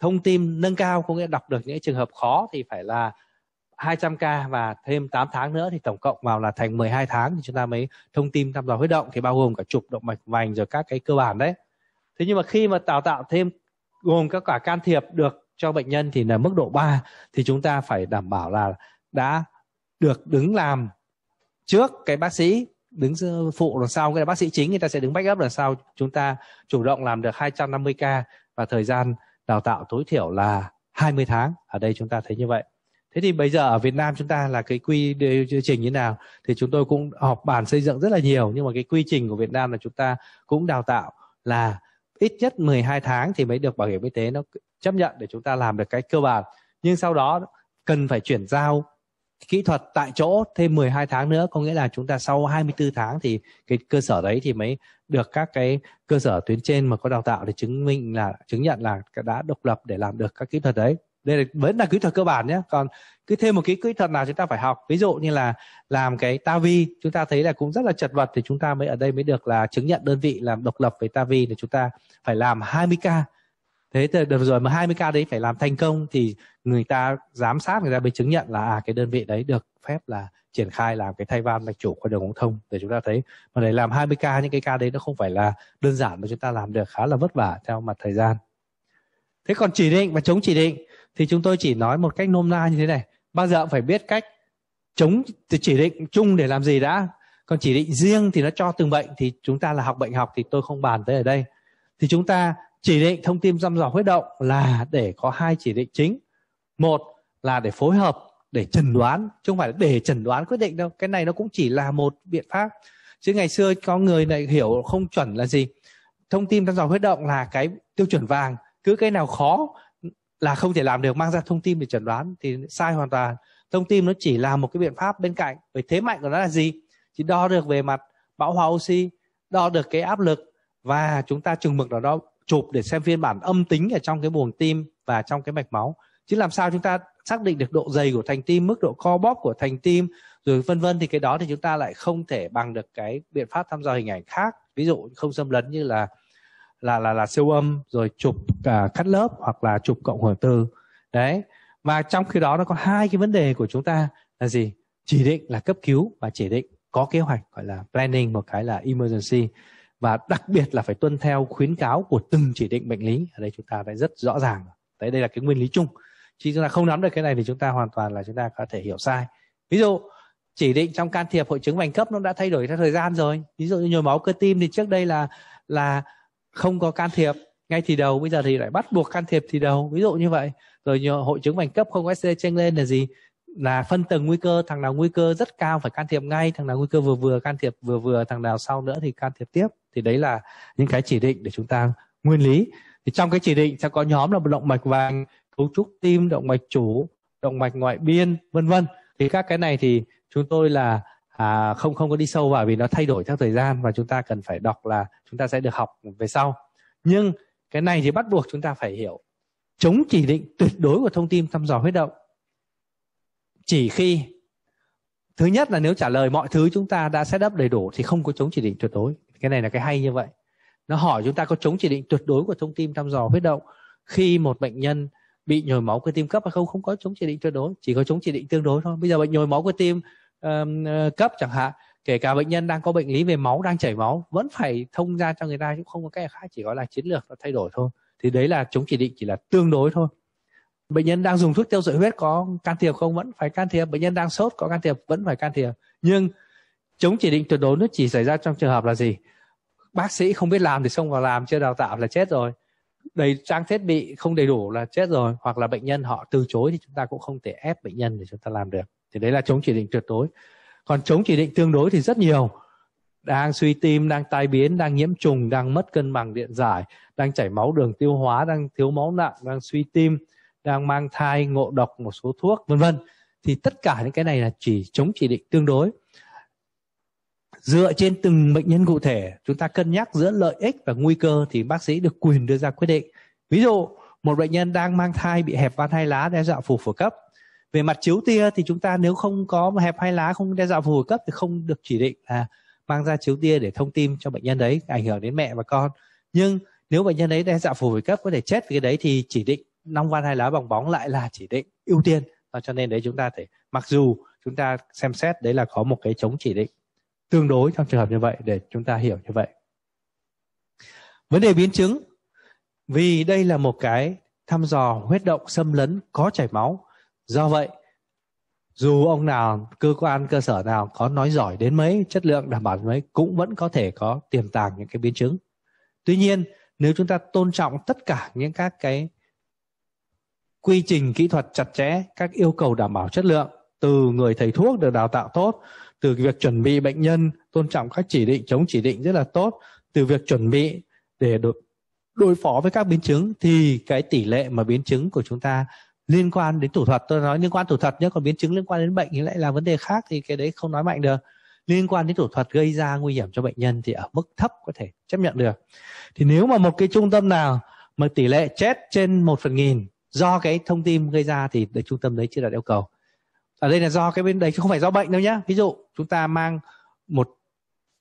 [SPEAKER 1] thông tin nâng cao có nghĩa đọc được những trường hợp khó thì phải là 200 ca và thêm 8 tháng nữa thì tổng cộng vào là thành 12 tháng thì chúng ta mới thông tin thăm dò huyết động thì bao gồm cả chụp động mạch vành rồi các cái cơ bản đấy. Thế nhưng mà khi mà đào tạo thêm gồm các cả can thiệp được cho bệnh nhân thì là mức độ 3 thì chúng ta phải đảm bảo là đã được đứng làm trước cái bác sĩ đứng phụ đằng sau cái bác sĩ chính người ta sẽ đứng backup đằng sau chúng ta chủ động làm được 250 ca và thời gian đào tạo tối thiểu là 20 tháng ở đây chúng ta thấy như vậy thế thì bây giờ ở Việt Nam chúng ta là cái quy trình như nào thì chúng tôi cũng họp bàn xây dựng rất là nhiều nhưng mà cái quy trình của Việt Nam là chúng ta cũng đào tạo là ít nhất 12 tháng thì mới được bảo hiểm y tế nó chấp nhận để chúng ta làm được cái cơ bản nhưng sau đó cần phải chuyển giao kỹ thuật tại chỗ thêm 12 tháng nữa có nghĩa là chúng ta sau 24 tháng thì cái cơ sở đấy thì mới được các cái cơ sở tuyến trên mà có đào tạo để chứng minh là chứng nhận là đã độc lập để làm được các kỹ thuật đấy đây là vẫn là kỹ thuật cơ bản nhé còn cứ thêm một cái kỹ thuật nào chúng ta phải học ví dụ như là làm cái tavi chúng ta thấy là cũng rất là chật vật thì chúng ta mới ở đây mới được là chứng nhận đơn vị làm độc lập với tavi thì chúng ta phải làm 20 k thế thì được rồi mà 20 k đấy phải làm thành công thì người ta giám sát người ta mới chứng nhận là à cái đơn vị đấy được phép là triển khai làm cái thay van mạch chủ qua đường ống thông để chúng ta thấy mà để làm 20 k những cái ca đấy nó không phải là đơn giản mà chúng ta làm được khá là vất vả theo mặt thời gian thế còn chỉ định và chống chỉ định thì chúng tôi chỉ nói một cách nôm na như thế này bao giờ cũng phải biết cách chống chỉ định chung để làm gì đã còn chỉ định riêng thì nó cho từng bệnh thì chúng ta là học bệnh học thì tôi không bàn tới ở đây thì chúng ta chỉ định thông tin thăm dò huyết động là để có hai chỉ định chính một là để phối hợp để chẩn đoán chứ không phải để chẩn đoán quyết định đâu cái này nó cũng chỉ là một biện pháp chứ ngày xưa có người lại hiểu không chuẩn là gì thông tin thăm dò huyết động là cái tiêu chuẩn vàng cứ cái nào khó là không thể làm được mang ra thông tin để chẩn đoán thì sai hoàn toàn thông tin nó chỉ là một cái biện pháp bên cạnh về thế mạnh của nó là gì chỉ đo được về mặt bão hòa oxy đo được cái áp lực và chúng ta chừng mực nào đó chụp để xem phiên bản âm tính ở trong cái buồng tim và trong cái mạch máu chứ làm sao chúng ta xác định được độ dày của thành tim mức độ co bóp của thành tim rồi vân vân thì cái đó thì chúng ta lại không thể bằng được cái biện pháp thăm dò hình ảnh khác ví dụ không xâm lấn như là là là là siêu âm rồi chụp cả cắt lớp hoặc là chụp cộng hưởng từ đấy và trong khi đó nó có hai cái vấn đề của chúng ta là gì chỉ định là cấp cứu và chỉ định có kế hoạch gọi là planning một cái là emergency và đặc biệt là phải tuân theo khuyến cáo của từng chỉ định bệnh lý ở đây chúng ta đã rất rõ ràng đấy đây là cái nguyên lý chung chứ chúng ta không nắm được cái này thì chúng ta hoàn toàn là chúng ta có thể hiểu sai ví dụ chỉ định trong can thiệp hội chứng vành cấp nó đã thay đổi theo thời gian rồi ví dụ như nhồi máu cơ tim thì trước đây là là không có can thiệp ngay thì đầu bây giờ thì lại bắt buộc can thiệp thì đầu ví dụ như vậy rồi nhiều hội chứng bệnh cấp không có ST tranh lên là gì là phân tầng nguy cơ thằng nào nguy cơ rất cao phải can thiệp ngay thằng nào nguy cơ vừa vừa can thiệp vừa vừa thằng nào sau nữa thì can thiệp tiếp thì đấy là những cái chỉ định để chúng ta nguyên lý thì trong cái chỉ định sẽ có nhóm là động mạch vàng cấu trúc tim động mạch chủ động mạch ngoại biên vân vân thì các cái này thì chúng tôi là à, không không có đi sâu vào vì nó thay đổi theo thời gian và chúng ta cần phải đọc là chúng ta sẽ được học về sau nhưng cái này thì bắt buộc chúng ta phải hiểu chống chỉ định tuyệt đối của thông tin thăm dò huyết động chỉ khi thứ nhất là nếu trả lời mọi thứ chúng ta đã setup đầy đủ thì không có chống chỉ định tuyệt đối cái này là cái hay như vậy nó hỏi chúng ta có chống chỉ định tuyệt đối của thông tin thăm dò huyết động khi một bệnh nhân bị nhồi máu cơ tim cấp hay không không có chống chỉ định tuyệt đối chỉ có chống chỉ định tương đối thôi bây giờ bệnh nhồi máu cơ tim um, cấp chẳng hạn kể cả bệnh nhân đang có bệnh lý về máu đang chảy máu vẫn phải thông ra cho người ta chứ không có cách khác chỉ gọi là chiến lược nó thay đổi thôi thì đấy là chống chỉ định chỉ là tương đối thôi bệnh nhân đang dùng thuốc tiêu sợi huyết có can thiệp không vẫn phải can thiệp bệnh nhân đang sốt có can thiệp vẫn phải can thiệp nhưng chống chỉ định tuyệt đối nó chỉ xảy ra trong trường hợp là gì bác sĩ không biết làm thì xông vào làm chưa đào tạo là chết rồi đầy trang thiết bị không đầy đủ là chết rồi hoặc là bệnh nhân họ từ chối thì chúng ta cũng không thể ép bệnh nhân để chúng ta làm được thì đấy là chống chỉ định tuyệt đối còn chống chỉ định tương đối thì rất nhiều đang suy tim đang tai biến đang nhiễm trùng đang mất cân bằng điện giải đang chảy máu đường tiêu hóa đang thiếu máu nặng đang suy tim đang mang thai ngộ độc một số thuốc vân vân thì tất cả những cái này là chỉ chống chỉ định tương đối dựa trên từng bệnh nhân cụ thể chúng ta cân nhắc giữa lợi ích và nguy cơ thì bác sĩ được quyền đưa ra quyết định ví dụ một bệnh nhân đang mang thai bị hẹp van hai lá đe dọa phù phổi cấp về mặt chiếu tia thì chúng ta nếu không có hẹp hai lá không đe dọa phù hồi cấp thì không được chỉ định là mang ra chiếu tia để thông tim cho bệnh nhân đấy ảnh hưởng đến mẹ và con nhưng nếu bệnh nhân đấy đe dọa phù hồi cấp có thể chết vì cái đấy thì chỉ định long văn hai lá bằng bóng lại là chỉ định ưu tiên và cho nên đấy chúng ta thể mặc dù chúng ta xem xét đấy là có một cái chống chỉ định tương đối trong trường hợp như vậy để chúng ta hiểu như vậy vấn đề biến chứng vì đây là một cái thăm dò huyết động xâm lấn có chảy máu do vậy dù ông nào cơ quan cơ sở nào có nói giỏi đến mấy chất lượng đảm bảo mấy cũng vẫn có thể có tiềm tàng những cái biến chứng tuy nhiên nếu chúng ta tôn trọng tất cả những các cái quy trình kỹ thuật chặt chẽ các yêu cầu đảm bảo chất lượng từ người thầy thuốc được đào tạo tốt từ việc chuẩn bị bệnh nhân tôn trọng các chỉ định chống chỉ định rất là tốt từ việc chuẩn bị để đối phó với các biến chứng thì cái tỷ lệ mà biến chứng của chúng ta liên quan đến thủ thuật tôi nói liên quan thủ thuật nhé còn biến chứng liên quan đến bệnh thì lại là vấn đề khác thì cái đấy không nói mạnh được liên quan đến thủ thuật gây ra nguy hiểm cho bệnh nhân thì ở mức thấp có thể chấp nhận được thì nếu mà một cái trung tâm nào mà tỷ lệ chết trên một phần nghìn do cái thông tin gây ra thì để trung tâm đấy chưa đạt yêu cầu ở đây là do cái bên đấy chứ không phải do bệnh đâu nhá ví dụ chúng ta mang một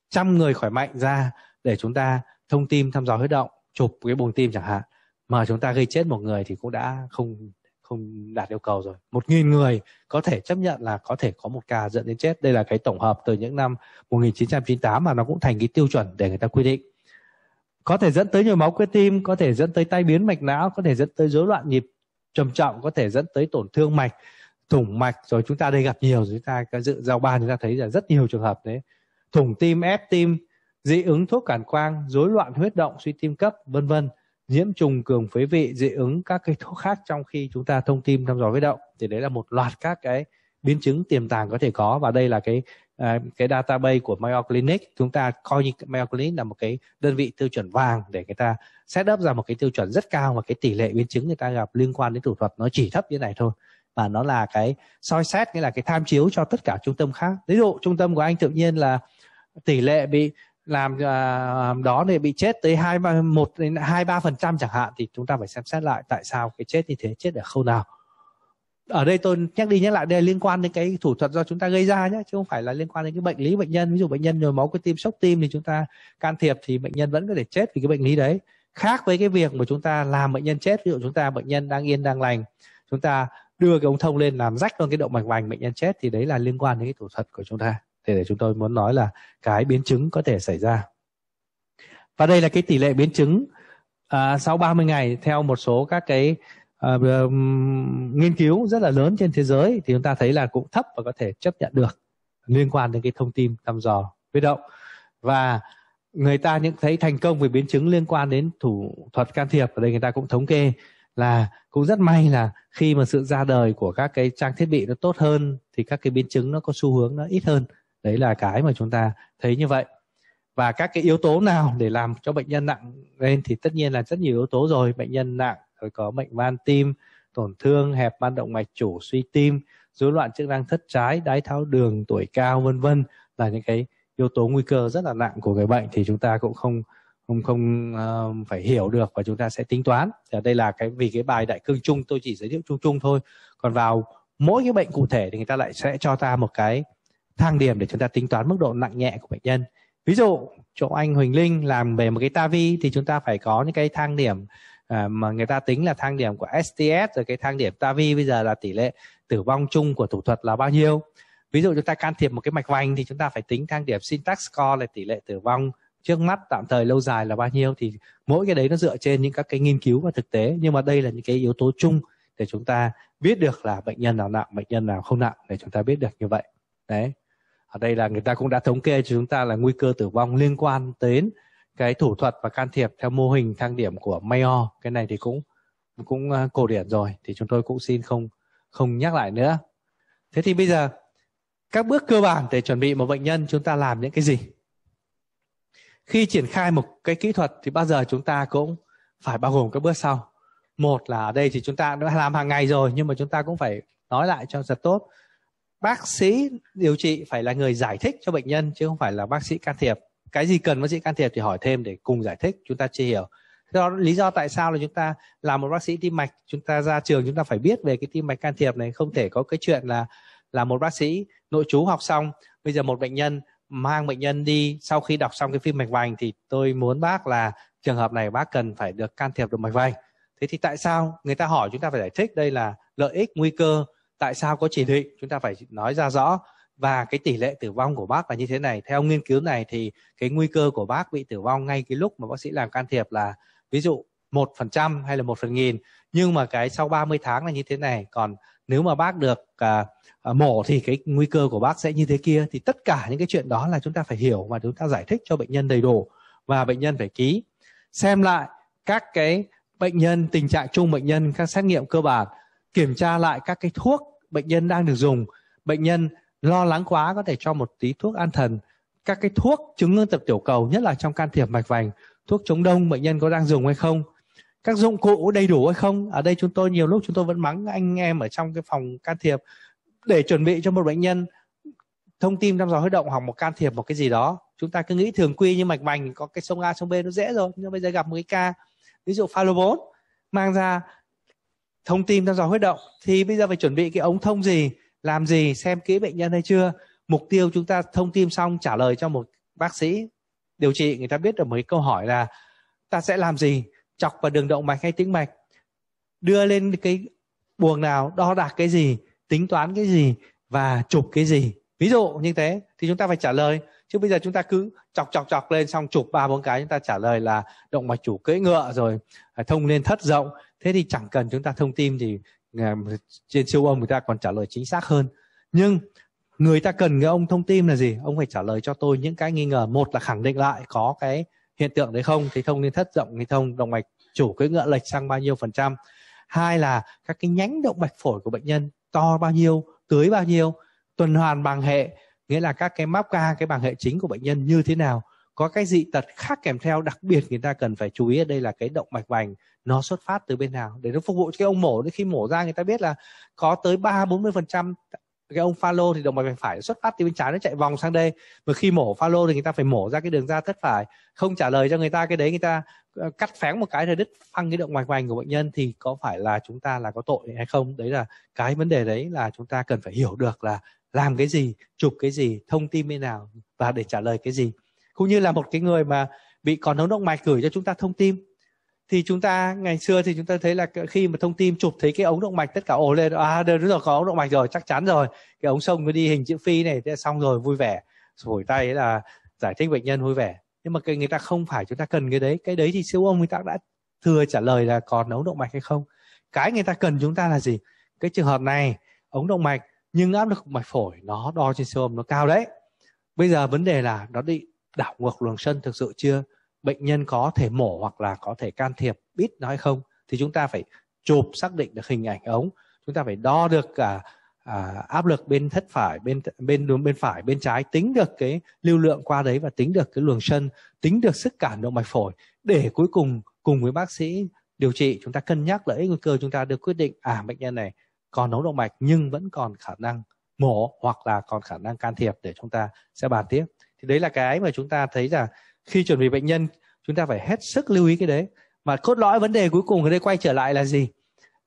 [SPEAKER 1] trăm người khỏe mạnh ra để chúng ta thông tin thăm dò huyết động chụp cái buồng tim chẳng hạn mà chúng ta gây chết một người thì cũng đã không không đạt yêu cầu rồi một nghìn người có thể chấp nhận là có thể có một ca dẫn đến chết đây là cái tổng hợp từ những năm 1998 mà nó cũng thành cái tiêu chuẩn để người ta quy định có thể dẫn tới nhồi máu cơ tim có thể dẫn tới tai biến mạch não có thể dẫn tới rối loạn nhịp trầm trọng có thể dẫn tới tổn thương mạch thủng mạch rồi chúng ta đây gặp nhiều chúng ta cái dự giao ban chúng ta thấy là rất nhiều trường hợp đấy thủng tim ép tim dị ứng thuốc cản quang rối loạn huyết động suy tim cấp vân vân nhiễm trùng cường phế vị dị ứng các cái thuốc khác trong khi chúng ta thông tim thăm dò huyết động thì đấy là một loạt các cái biến chứng tiềm tàng có thể có và đây là cái à, cái database của Mayo Clinic chúng ta coi như Mayo Clinic là một cái đơn vị tiêu chuẩn vàng để người ta set up ra một cái tiêu chuẩn rất cao và cái tỷ lệ biến chứng người ta gặp liên quan đến thủ thuật nó chỉ thấp như này thôi và nó là cái soi xét nghĩa là cái tham chiếu cho tất cả trung tâm khác ví dụ trung tâm của anh tự nhiên là tỷ lệ bị À, làm đó để bị chết tới hai một đến hai ba phần trăm chẳng hạn thì chúng ta phải xem xét lại tại sao cái chết như thế chết ở khâu nào ở đây tôi nhắc đi nhắc lại đây liên quan đến cái thủ thuật do chúng ta gây ra nhé chứ không phải là liên quan đến cái bệnh lý bệnh nhân ví dụ bệnh nhân nhồi máu cơ tim sốc tim thì chúng ta can thiệp thì bệnh nhân vẫn có thể chết vì cái bệnh lý đấy khác với cái việc mà chúng ta làm bệnh nhân chết ví dụ chúng ta bệnh nhân đang yên đang lành chúng ta đưa cái ống thông lên làm rách luôn cái động mạch vành bệnh nhân chết thì đấy là liên quan đến cái thủ thuật của chúng ta thì để chúng tôi muốn nói là cái biến chứng có thể xảy ra và đây là cái tỷ lệ biến chứng à, sau 30 ngày theo một số các cái à, um, nghiên cứu rất là lớn trên thế giới thì chúng ta thấy là cũng thấp và có thể chấp nhận được liên quan đến cái thông tin thăm dò huyết động và người ta những thấy thành công về biến chứng liên quan đến thủ thuật can thiệp ở đây người ta cũng thống kê là cũng rất may là khi mà sự ra đời của các cái trang thiết bị nó tốt hơn thì các cái biến chứng nó có xu hướng nó ít hơn đấy là cái mà chúng ta thấy như vậy và các cái yếu tố nào để làm cho bệnh nhân nặng lên thì tất nhiên là rất nhiều yếu tố rồi bệnh nhân nặng rồi có bệnh van tim tổn thương hẹp van động mạch chủ suy tim rối loạn chức năng thất trái đái tháo đường tuổi cao vân vân là những cái yếu tố nguy cơ rất là nặng của người bệnh thì chúng ta cũng không không không uh, phải hiểu được và chúng ta sẽ tính toán thì đây là cái vì cái bài đại cương chung tôi chỉ giới thiệu chung chung thôi còn vào mỗi cái bệnh cụ thể thì người ta lại sẽ cho ta một cái thang điểm để chúng ta tính toán mức độ nặng nhẹ của bệnh nhân ví dụ chỗ anh huỳnh linh làm về một cái tavi thì chúng ta phải có những cái thang điểm à, mà người ta tính là thang điểm của sts rồi cái thang điểm tavi bây giờ là tỷ lệ tử vong chung của thủ thuật là bao nhiêu ví dụ chúng ta can thiệp một cái mạch vành thì chúng ta phải tính thang điểm syntax score là tỷ lệ tử vong trước mắt tạm thời lâu dài là bao nhiêu thì mỗi cái đấy nó dựa trên những các cái nghiên cứu và thực tế nhưng mà đây là những cái yếu tố chung để chúng ta biết được là bệnh nhân nào nặng bệnh nhân nào không nặng để chúng ta biết được như vậy đấy ở đây là người ta cũng đã thống kê cho chúng ta là nguy cơ tử vong liên quan đến cái thủ thuật và can thiệp theo mô hình thang điểm của Mayo cái này thì cũng cũng à, cổ điển rồi thì chúng tôi cũng xin không không nhắc lại nữa thế thì bây giờ các bước cơ bản để chuẩn bị một bệnh nhân chúng ta làm những cái gì khi triển khai một cái kỹ thuật thì bao giờ chúng ta cũng phải bao gồm các bước sau một là ở đây thì chúng ta đã làm hàng ngày rồi nhưng mà chúng ta cũng phải nói lại cho thật tốt bác sĩ điều trị phải là người giải thích cho bệnh nhân chứ không phải là bác sĩ can thiệp cái gì cần bác sĩ can thiệp thì hỏi thêm để cùng giải thích chúng ta chưa hiểu do lý do tại sao là chúng ta làm một bác sĩ tim mạch chúng ta ra trường chúng ta phải biết về cái tim mạch can thiệp này không thể có cái chuyện là là một bác sĩ nội chú học xong bây giờ một bệnh nhân mang bệnh nhân đi sau khi đọc xong cái phim mạch vành thì tôi muốn bác là trường hợp này bác cần phải được can thiệp được mạch vành thế thì tại sao người ta hỏi chúng ta phải giải thích đây là lợi ích nguy cơ tại sao có chỉ định chúng ta phải nói ra rõ và cái tỷ lệ tử vong của bác là như thế này theo nghiên cứu này thì cái nguy cơ của bác bị tử vong ngay cái lúc mà bác sĩ làm can thiệp là ví dụ một phần trăm hay là một phần nghìn nhưng mà cái sau 30 tháng là như thế này còn nếu mà bác được à, à, mổ thì cái nguy cơ của bác sẽ như thế kia thì tất cả những cái chuyện đó là chúng ta phải hiểu và chúng ta giải thích cho bệnh nhân đầy đủ và bệnh nhân phải ký xem lại các cái bệnh nhân tình trạng chung bệnh nhân các xét nghiệm cơ bản kiểm tra lại các cái thuốc bệnh nhân đang được dùng bệnh nhân lo lắng quá có thể cho một tí thuốc an thần các cái thuốc chứng ngưng tập tiểu cầu nhất là trong can thiệp mạch vành thuốc chống đông bệnh nhân có đang dùng hay không các dụng cụ đầy đủ hay không ở đây chúng tôi nhiều lúc chúng tôi vẫn mắng anh em ở trong cái phòng can thiệp để chuẩn bị cho một bệnh nhân thông tin trong gió hơi động hoặc một can thiệp một cái gì đó chúng ta cứ nghĩ thường quy như mạch vành có cái sông a sông b nó dễ rồi nhưng bây giờ gặp một cái ca ví dụ pha phalo 4 mang ra thông tin thăm dò huyết động thì bây giờ phải chuẩn bị cái ống thông gì làm gì xem kỹ bệnh nhân hay chưa mục tiêu chúng ta thông tim xong trả lời cho một bác sĩ điều trị người ta biết được mấy câu hỏi là ta sẽ làm gì chọc vào đường động mạch hay tĩnh mạch đưa lên cái buồng nào đo đạc cái gì tính toán cái gì và chụp cái gì ví dụ như thế thì chúng ta phải trả lời chứ bây giờ chúng ta cứ chọc chọc chọc lên xong chụp ba bốn cái chúng ta trả lời là động mạch chủ cưỡi ngựa rồi à, thông lên thất rộng thế thì chẳng cần chúng ta thông tim thì à, trên siêu âm người ta còn trả lời chính xác hơn nhưng người ta cần cái ông thông tim là gì ông phải trả lời cho tôi những cái nghi ngờ một là khẳng định lại có cái hiện tượng đấy không thì thông lên thất rộng thì thông động mạch chủ cưỡi ngựa lệch sang bao nhiêu phần trăm hai là các cái nhánh động mạch phổi của bệnh nhân to bao nhiêu tưới bao nhiêu tuần hoàn bằng hệ nghĩa là các cái map ca cái bảng hệ chính của bệnh nhân như thế nào có cái dị tật khác kèm theo đặc biệt người ta cần phải chú ý ở đây là cái động mạch vành nó xuất phát từ bên nào để nó phục vụ cho cái ông mổ đến khi mổ ra người ta biết là có tới ba bốn mươi phần trăm cái ông pha lô thì động mạch vành phải xuất phát từ bên trái nó chạy vòng sang đây mà khi mổ pha lô thì người ta phải mổ ra cái đường ra thất phải không trả lời cho người ta cái đấy người ta ờ, cắt phén một cái rồi đứt phăng cái động mạch vành của bệnh nhân thì có phải là chúng ta là có tội hay không đấy là cái vấn đề đấy là chúng ta cần phải hiểu được là làm cái gì chụp cái gì thông tin bên nào và để trả lời cái gì cũng như là một cái người mà bị còn nấu động mạch gửi cho chúng ta thông tin thì chúng ta ngày xưa thì chúng ta thấy là khi mà thông tin chụp thấy cái ống động mạch tất cả ồ lên à đúng rồi có ống động mạch rồi chắc chắn rồi cái ống sông nó đi hình chữ phi này thế xong rồi vui vẻ phổi tay là giải thích bệnh nhân vui vẻ nhưng mà cái người ta không phải chúng ta cần cái đấy cái đấy thì siêu âm người ta đã thừa trả lời là còn ống động mạch hay không cái người ta cần chúng ta là gì cái trường hợp này ống động mạch nhưng áp lực mạch phổi nó đo trên siêu âm nó cao đấy bây giờ vấn đề là nó bị đảo ngược luồng sân thực sự chưa bệnh nhân có thể mổ hoặc là có thể can thiệp ít nó hay không thì chúng ta phải chụp xác định được hình ảnh ống chúng ta phải đo được cả à, à, áp lực bên thất phải bên bên đúng bên phải bên trái tính được cái lưu lượng qua đấy và tính được cái luồng sân tính được sức cản động mạch phổi để cuối cùng cùng với bác sĩ điều trị chúng ta cân nhắc lợi ích nguy cơ chúng ta được quyết định à bệnh nhân này còn nấu động mạch nhưng vẫn còn khả năng mổ hoặc là còn khả năng can thiệp để chúng ta sẽ bàn tiếp thì đấy là cái mà chúng ta thấy là khi chuẩn bị bệnh nhân chúng ta phải hết sức lưu ý cái đấy mà cốt lõi vấn đề cuối cùng ở đây quay trở lại là gì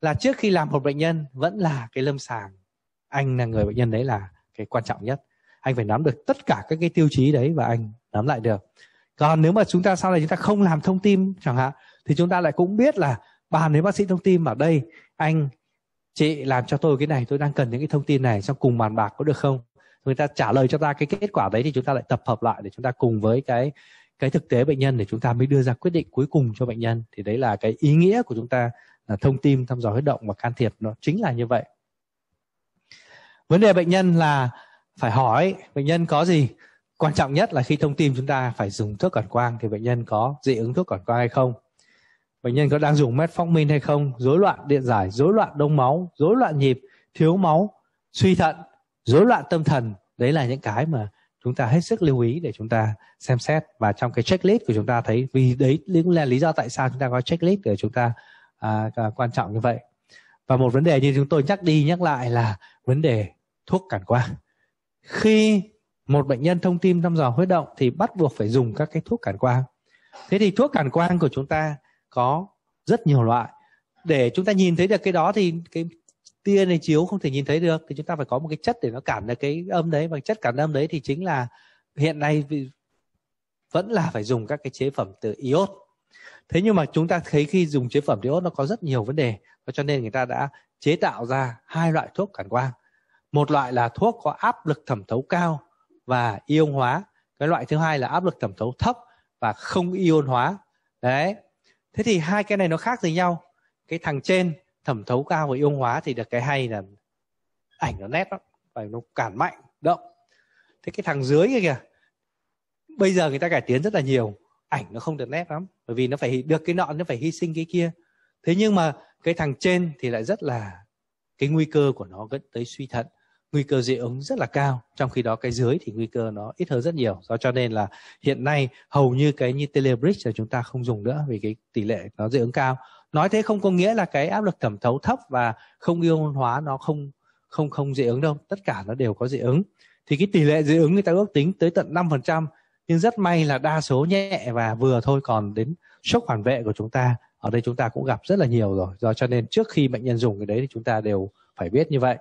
[SPEAKER 1] là trước khi làm một bệnh nhân vẫn là cái lâm sàng anh là người bệnh nhân đấy là cái quan trọng nhất anh phải nắm được tất cả các cái tiêu chí đấy và anh nắm lại được còn nếu mà chúng ta sau này chúng ta không làm thông tin chẳng hạn thì chúng ta lại cũng biết là bàn đến bác sĩ thông tin ở đây anh chị làm cho tôi cái này tôi đang cần những cái thông tin này xong cùng bàn bạc có được không người ta trả lời cho ta cái kết quả đấy thì chúng ta lại tập hợp lại để chúng ta cùng với cái cái thực tế bệnh nhân để chúng ta mới đưa ra quyết định cuối cùng cho bệnh nhân thì đấy là cái ý nghĩa của chúng ta là thông tin thăm dò huyết động và can thiệp nó chính là như vậy vấn đề bệnh nhân là phải hỏi bệnh nhân có gì quan trọng nhất là khi thông tin chúng ta phải dùng thuốc cản quang thì bệnh nhân có dị ứng thuốc cản quang hay không bệnh nhân có đang dùng metformin hay không rối loạn điện giải rối loạn đông máu rối loạn nhịp thiếu máu suy thận rối loạn tâm thần đấy là những cái mà chúng ta hết sức lưu ý để chúng ta xem xét và trong cái checklist của chúng ta thấy vì đấy cũng là lý do tại sao chúng ta có checklist để chúng ta à, à quan trọng như vậy và một vấn đề như chúng tôi nhắc đi nhắc lại là vấn đề thuốc cản quang khi một bệnh nhân thông tim thăm dò huyết động thì bắt buộc phải dùng các cái thuốc cản quang thế thì thuốc cản quang của chúng ta có rất nhiều loại để chúng ta nhìn thấy được cái đó thì cái tia này chiếu không thể nhìn thấy được thì chúng ta phải có một cái chất để nó cản được cái âm đấy và chất cản âm đấy thì chính là hiện nay vẫn là phải dùng các cái chế phẩm từ iốt thế nhưng mà chúng ta thấy khi dùng chế phẩm iốt nó có rất nhiều vấn đề và cho nên người ta đã chế tạo ra hai loại thuốc cản quang một loại là thuốc có áp lực thẩm thấu cao và ion hóa cái loại thứ hai là áp lực thẩm thấu thấp và không ion hóa đấy thế thì hai cái này nó khác gì nhau cái thằng trên thẩm thấu cao và yêu hóa thì được cái hay là ảnh nó nét lắm và nó cản mạnh động thế cái thằng dưới kia kìa bây giờ người ta cải tiến rất là nhiều ảnh nó không được nét lắm bởi vì nó phải được cái nọ nó phải hy sinh cái kia thế nhưng mà cái thằng trên thì lại rất là cái nguy cơ của nó dẫn tới suy thận nguy cơ dị ứng rất là cao trong khi đó cái dưới thì nguy cơ nó ít hơn rất nhiều do cho nên là hiện nay hầu như cái như telebric là chúng ta không dùng nữa vì cái tỷ lệ nó dị ứng cao nói thế không có nghĩa là cái áp lực thẩm thấu thấp và không ion hóa nó không không không dị ứng đâu tất cả nó đều có dị ứng thì cái tỷ lệ dị ứng người ta ước tính tới tận 5% nhưng rất may là đa số nhẹ và vừa thôi còn đến sốc phản vệ của chúng ta ở đây chúng ta cũng gặp rất là nhiều rồi do cho nên trước khi bệnh nhân dùng cái đấy thì chúng ta đều phải biết như vậy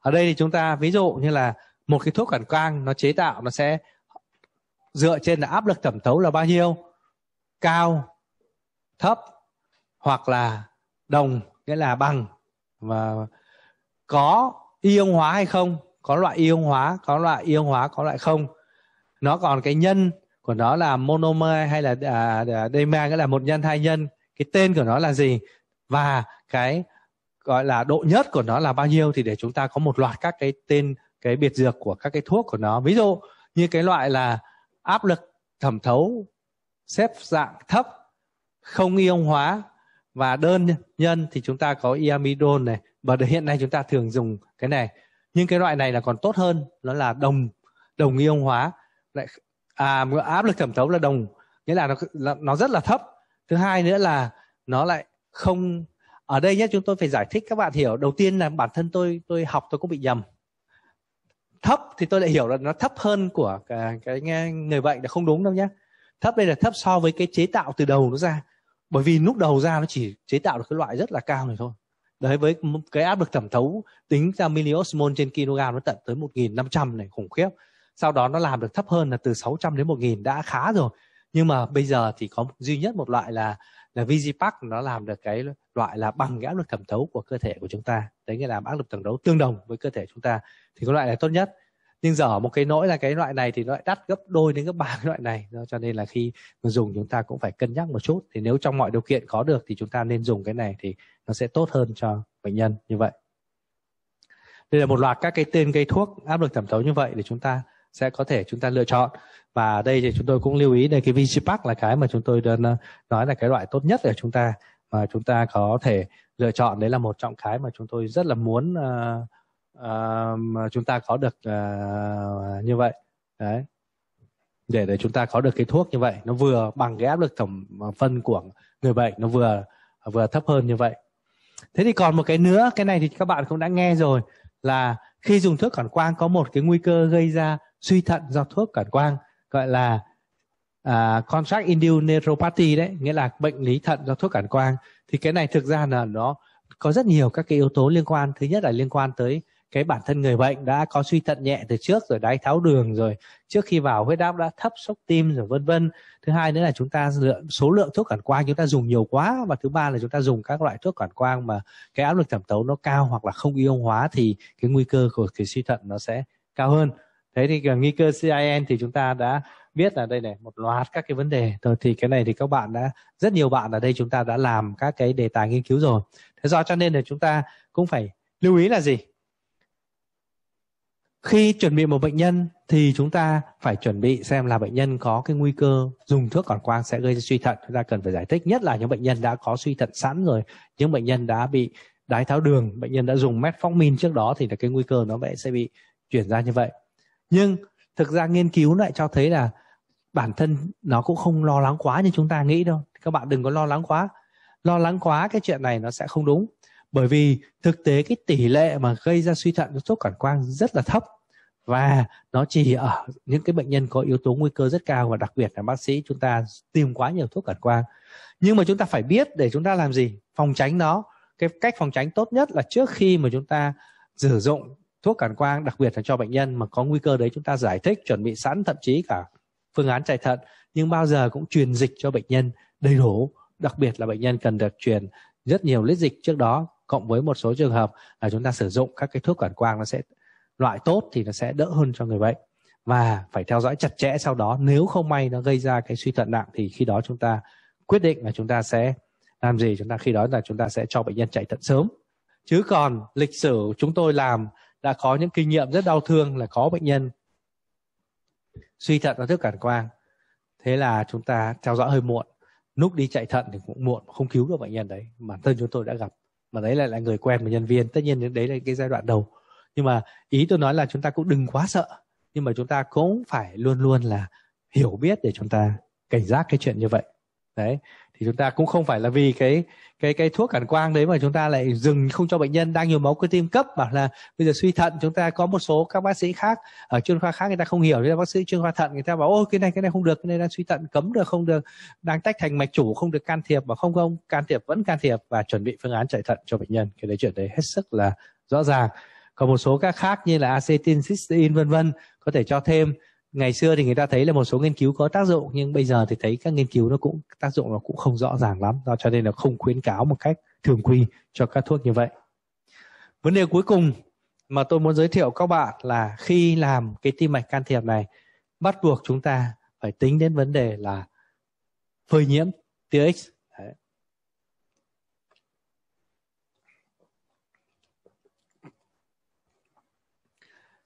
[SPEAKER 1] ở đây thì chúng ta ví dụ như là một cái thuốc cản quang nó chế tạo nó sẽ dựa trên là áp lực thẩm thấu là bao nhiêu cao thấp hoặc là đồng nghĩa là bằng và có ion hóa hay không có loại ion hóa có loại ion hóa có loại không nó còn cái nhân của nó là monomer hay là à, à, à dimer nghĩa là một nhân hai nhân cái tên của nó là gì và cái gọi là độ nhất của nó là bao nhiêu thì để chúng ta có một loạt các cái tên cái biệt dược của các cái thuốc của nó ví dụ như cái loại là áp lực thẩm thấu xếp dạng thấp không ion hóa và đơn nhân thì chúng ta có iamidon này và hiện nay chúng ta thường dùng cái này nhưng cái loại này là còn tốt hơn nó là đồng đồng ion hóa lại à áp lực thẩm thấu là đồng nghĩa là nó nó rất là thấp thứ hai nữa là nó lại không ở đây nhé chúng tôi phải giải thích các bạn hiểu đầu tiên là bản thân tôi tôi học tôi cũng bị nhầm thấp thì tôi lại hiểu là nó thấp hơn của cái, cái người bệnh là không đúng đâu nhé thấp đây là thấp so với cái chế tạo từ đầu nó ra bởi vì lúc đầu ra nó chỉ chế tạo được cái loại rất là cao này thôi đấy với cái áp lực thẩm thấu tính ra milliosmol trên kg nó tận tới 1.500 này khủng khiếp sau đó nó làm được thấp hơn là từ 600 đến 1.000 đã khá rồi nhưng mà bây giờ thì có duy nhất một loại là là Visipac nó làm được cái loại là bằng cái áp lực thẩm thấu của cơ thể của chúng ta đấy nghĩa là áp lực thẩm thấu tương đồng với cơ thể chúng ta thì cái loại này tốt nhất nhưng giờ một cái nỗi là cái loại này thì nó lại đắt gấp đôi đến gấp ba cái loại này cho nên là khi mà dùng chúng ta cũng phải cân nhắc một chút thì nếu trong mọi điều kiện có được thì chúng ta nên dùng cái này thì nó sẽ tốt hơn cho bệnh nhân như vậy đây là một loạt các cái tên cây thuốc áp lực thẩm thấu như vậy để chúng ta sẽ có thể chúng ta lựa chọn và đây thì chúng tôi cũng lưu ý đây cái Vigipac là cái mà chúng tôi đơn ờ, nói là cái loại tốt nhất để chúng ta mà chúng ta có thể lựa chọn đấy là một trong cái mà chúng tôi rất là muốn uh, uh, chúng ta có được uh, như vậy đấy để để chúng ta có được cái thuốc như vậy nó vừa bằng cái áp lực tổng phân của người bệnh nó vừa vừa thấp hơn như vậy thế thì còn một cái nữa cái này thì các bạn cũng đã nghe rồi là khi dùng thuốc cản quang có một cái nguy cơ gây ra suy thận do thuốc cản quang gọi là à, contract induced neuropathy đấy nghĩa là bệnh lý thận do thuốc cản quang thì cái này thực ra là nó có rất nhiều các cái yếu tố liên quan thứ nhất là liên quan tới cái bản thân người bệnh đã có suy thận nhẹ từ trước rồi đái tháo đường rồi trước khi vào huyết áp đã thấp sốc tim rồi vân vân thứ hai nữa là chúng ta lượng số lượng thuốc cản quang chúng ta dùng nhiều quá và thứ ba là chúng ta dùng các loại thuốc cản quang mà cái áp lực thẩm thấu nó cao hoặc là không ion hóa thì cái nguy cơ của cái suy thận nó sẽ cao hơn thế thì nguy cơ CIN thì chúng ta đã biết là đây này một loạt các cái vấn đề thôi thì cái này thì các bạn đã rất nhiều bạn ở đây chúng ta đã làm các cái đề tài nghiên cứu rồi thế do cho nên là chúng ta cũng phải lưu ý là gì khi chuẩn bị một bệnh nhân thì chúng ta phải chuẩn bị xem là bệnh nhân có cái nguy cơ dùng thuốc cản quang sẽ gây ra suy thận chúng ta cần phải giải thích nhất là những bệnh nhân đã có suy thận sẵn rồi những bệnh nhân đã bị đái tháo đường bệnh nhân đã dùng metformin trước đó thì là cái nguy cơ nó sẽ bị chuyển ra như vậy nhưng thực ra nghiên cứu lại cho thấy là bản thân nó cũng không lo lắng quá như chúng ta nghĩ đâu các bạn đừng có lo lắng quá lo lắng quá cái chuyện này nó sẽ không đúng bởi vì thực tế cái tỷ lệ mà gây ra suy thận do thuốc cản quang rất là thấp và nó chỉ ở những cái bệnh nhân có yếu tố nguy cơ rất cao và đặc biệt là bác sĩ chúng ta tìm quá nhiều thuốc cản quang nhưng mà chúng ta phải biết để chúng ta làm gì phòng tránh nó cái cách phòng tránh tốt nhất là trước khi mà chúng ta sử dụng thuốc cản quang đặc biệt là cho bệnh nhân mà có nguy cơ đấy chúng ta giải thích chuẩn bị sẵn thậm chí cả phương án chạy thận nhưng bao giờ cũng truyền dịch cho bệnh nhân đầy đủ đặc biệt là bệnh nhân cần được truyền rất nhiều lít dịch trước đó cộng với một số trường hợp là chúng ta sử dụng các cái thuốc cản quang nó sẽ loại tốt thì nó sẽ đỡ hơn cho người bệnh và phải theo dõi chặt chẽ sau đó nếu không may nó gây ra cái suy thận nặng thì khi đó chúng ta quyết định là chúng ta sẽ làm gì chúng ta khi đó là chúng ta sẽ cho bệnh nhân chạy thận sớm chứ còn lịch sử chúng tôi làm đã có những kinh nghiệm rất đau thương là có bệnh nhân suy thận và thức cản quang thế là chúng ta theo dõi hơi muộn lúc đi chạy thận thì cũng muộn không cứu được bệnh nhân đấy bản thân chúng tôi đã gặp mà đấy lại là người quen của nhân viên tất nhiên đấy là cái giai đoạn đầu nhưng mà ý tôi nói là chúng ta cũng đừng quá sợ nhưng mà chúng ta cũng phải luôn luôn là hiểu biết để chúng ta cảnh giác cái chuyện như vậy đấy thì chúng ta cũng không phải là vì cái cái cái thuốc cản quang đấy mà chúng ta lại dừng không cho bệnh nhân đang nhiều máu cơ tim cấp bảo là bây giờ suy thận chúng ta có một số các bác sĩ khác ở chuyên khoa khác người ta không hiểu nên bác sĩ chuyên khoa thận người ta bảo ôi cái này cái này không được cái này đang suy thận cấm được không được đang tách thành mạch chủ không được can thiệp và không không can thiệp vẫn can thiệp và chuẩn bị phương án chạy thận cho bệnh nhân cái đấy chuyện đấy hết sức là rõ ràng còn một số các khác như là acetin cysteine vân vân có thể cho thêm ngày xưa thì người ta thấy là một số nghiên cứu có tác dụng nhưng bây giờ thì thấy các nghiên cứu nó cũng tác dụng nó cũng không rõ ràng lắm do cho nên là không khuyến cáo một cách thường quy cho các thuốc như vậy vấn đề cuối cùng mà tôi muốn giới thiệu các bạn là khi làm cái tim mạch can thiệp này bắt buộc chúng ta phải tính đến vấn đề là phơi nhiễm tia x Đấy.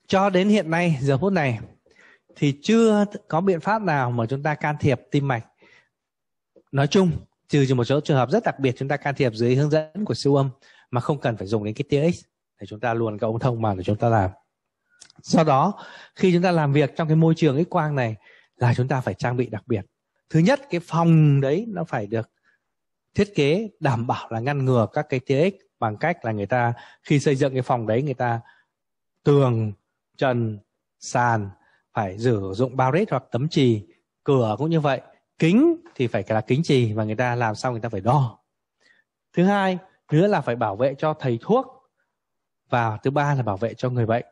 [SPEAKER 1] cho đến hiện nay giờ phút này thì chưa có biện pháp nào mà chúng ta can thiệp tim mạch nói chung trừ trừ một số trường hợp rất đặc biệt chúng ta can thiệp dưới hướng dẫn của siêu âm mà không cần phải dùng đến cái tia x để chúng ta luôn cái ống thông mà để chúng ta làm sau đó khi chúng ta làm việc trong cái môi trường x quang này là chúng ta phải trang bị đặc biệt thứ nhất cái phòng đấy nó phải được thiết kế đảm bảo là ngăn ngừa các cái tia x bằng cách là người ta khi xây dựng cái phòng đấy người ta tường trần sàn phải sử dụng bao rết hoặc tấm trì cửa cũng như vậy kính thì phải là kính trì và người ta làm xong người ta phải đo thứ hai nữa là phải bảo vệ cho thầy thuốc và thứ ba là bảo vệ cho người bệnh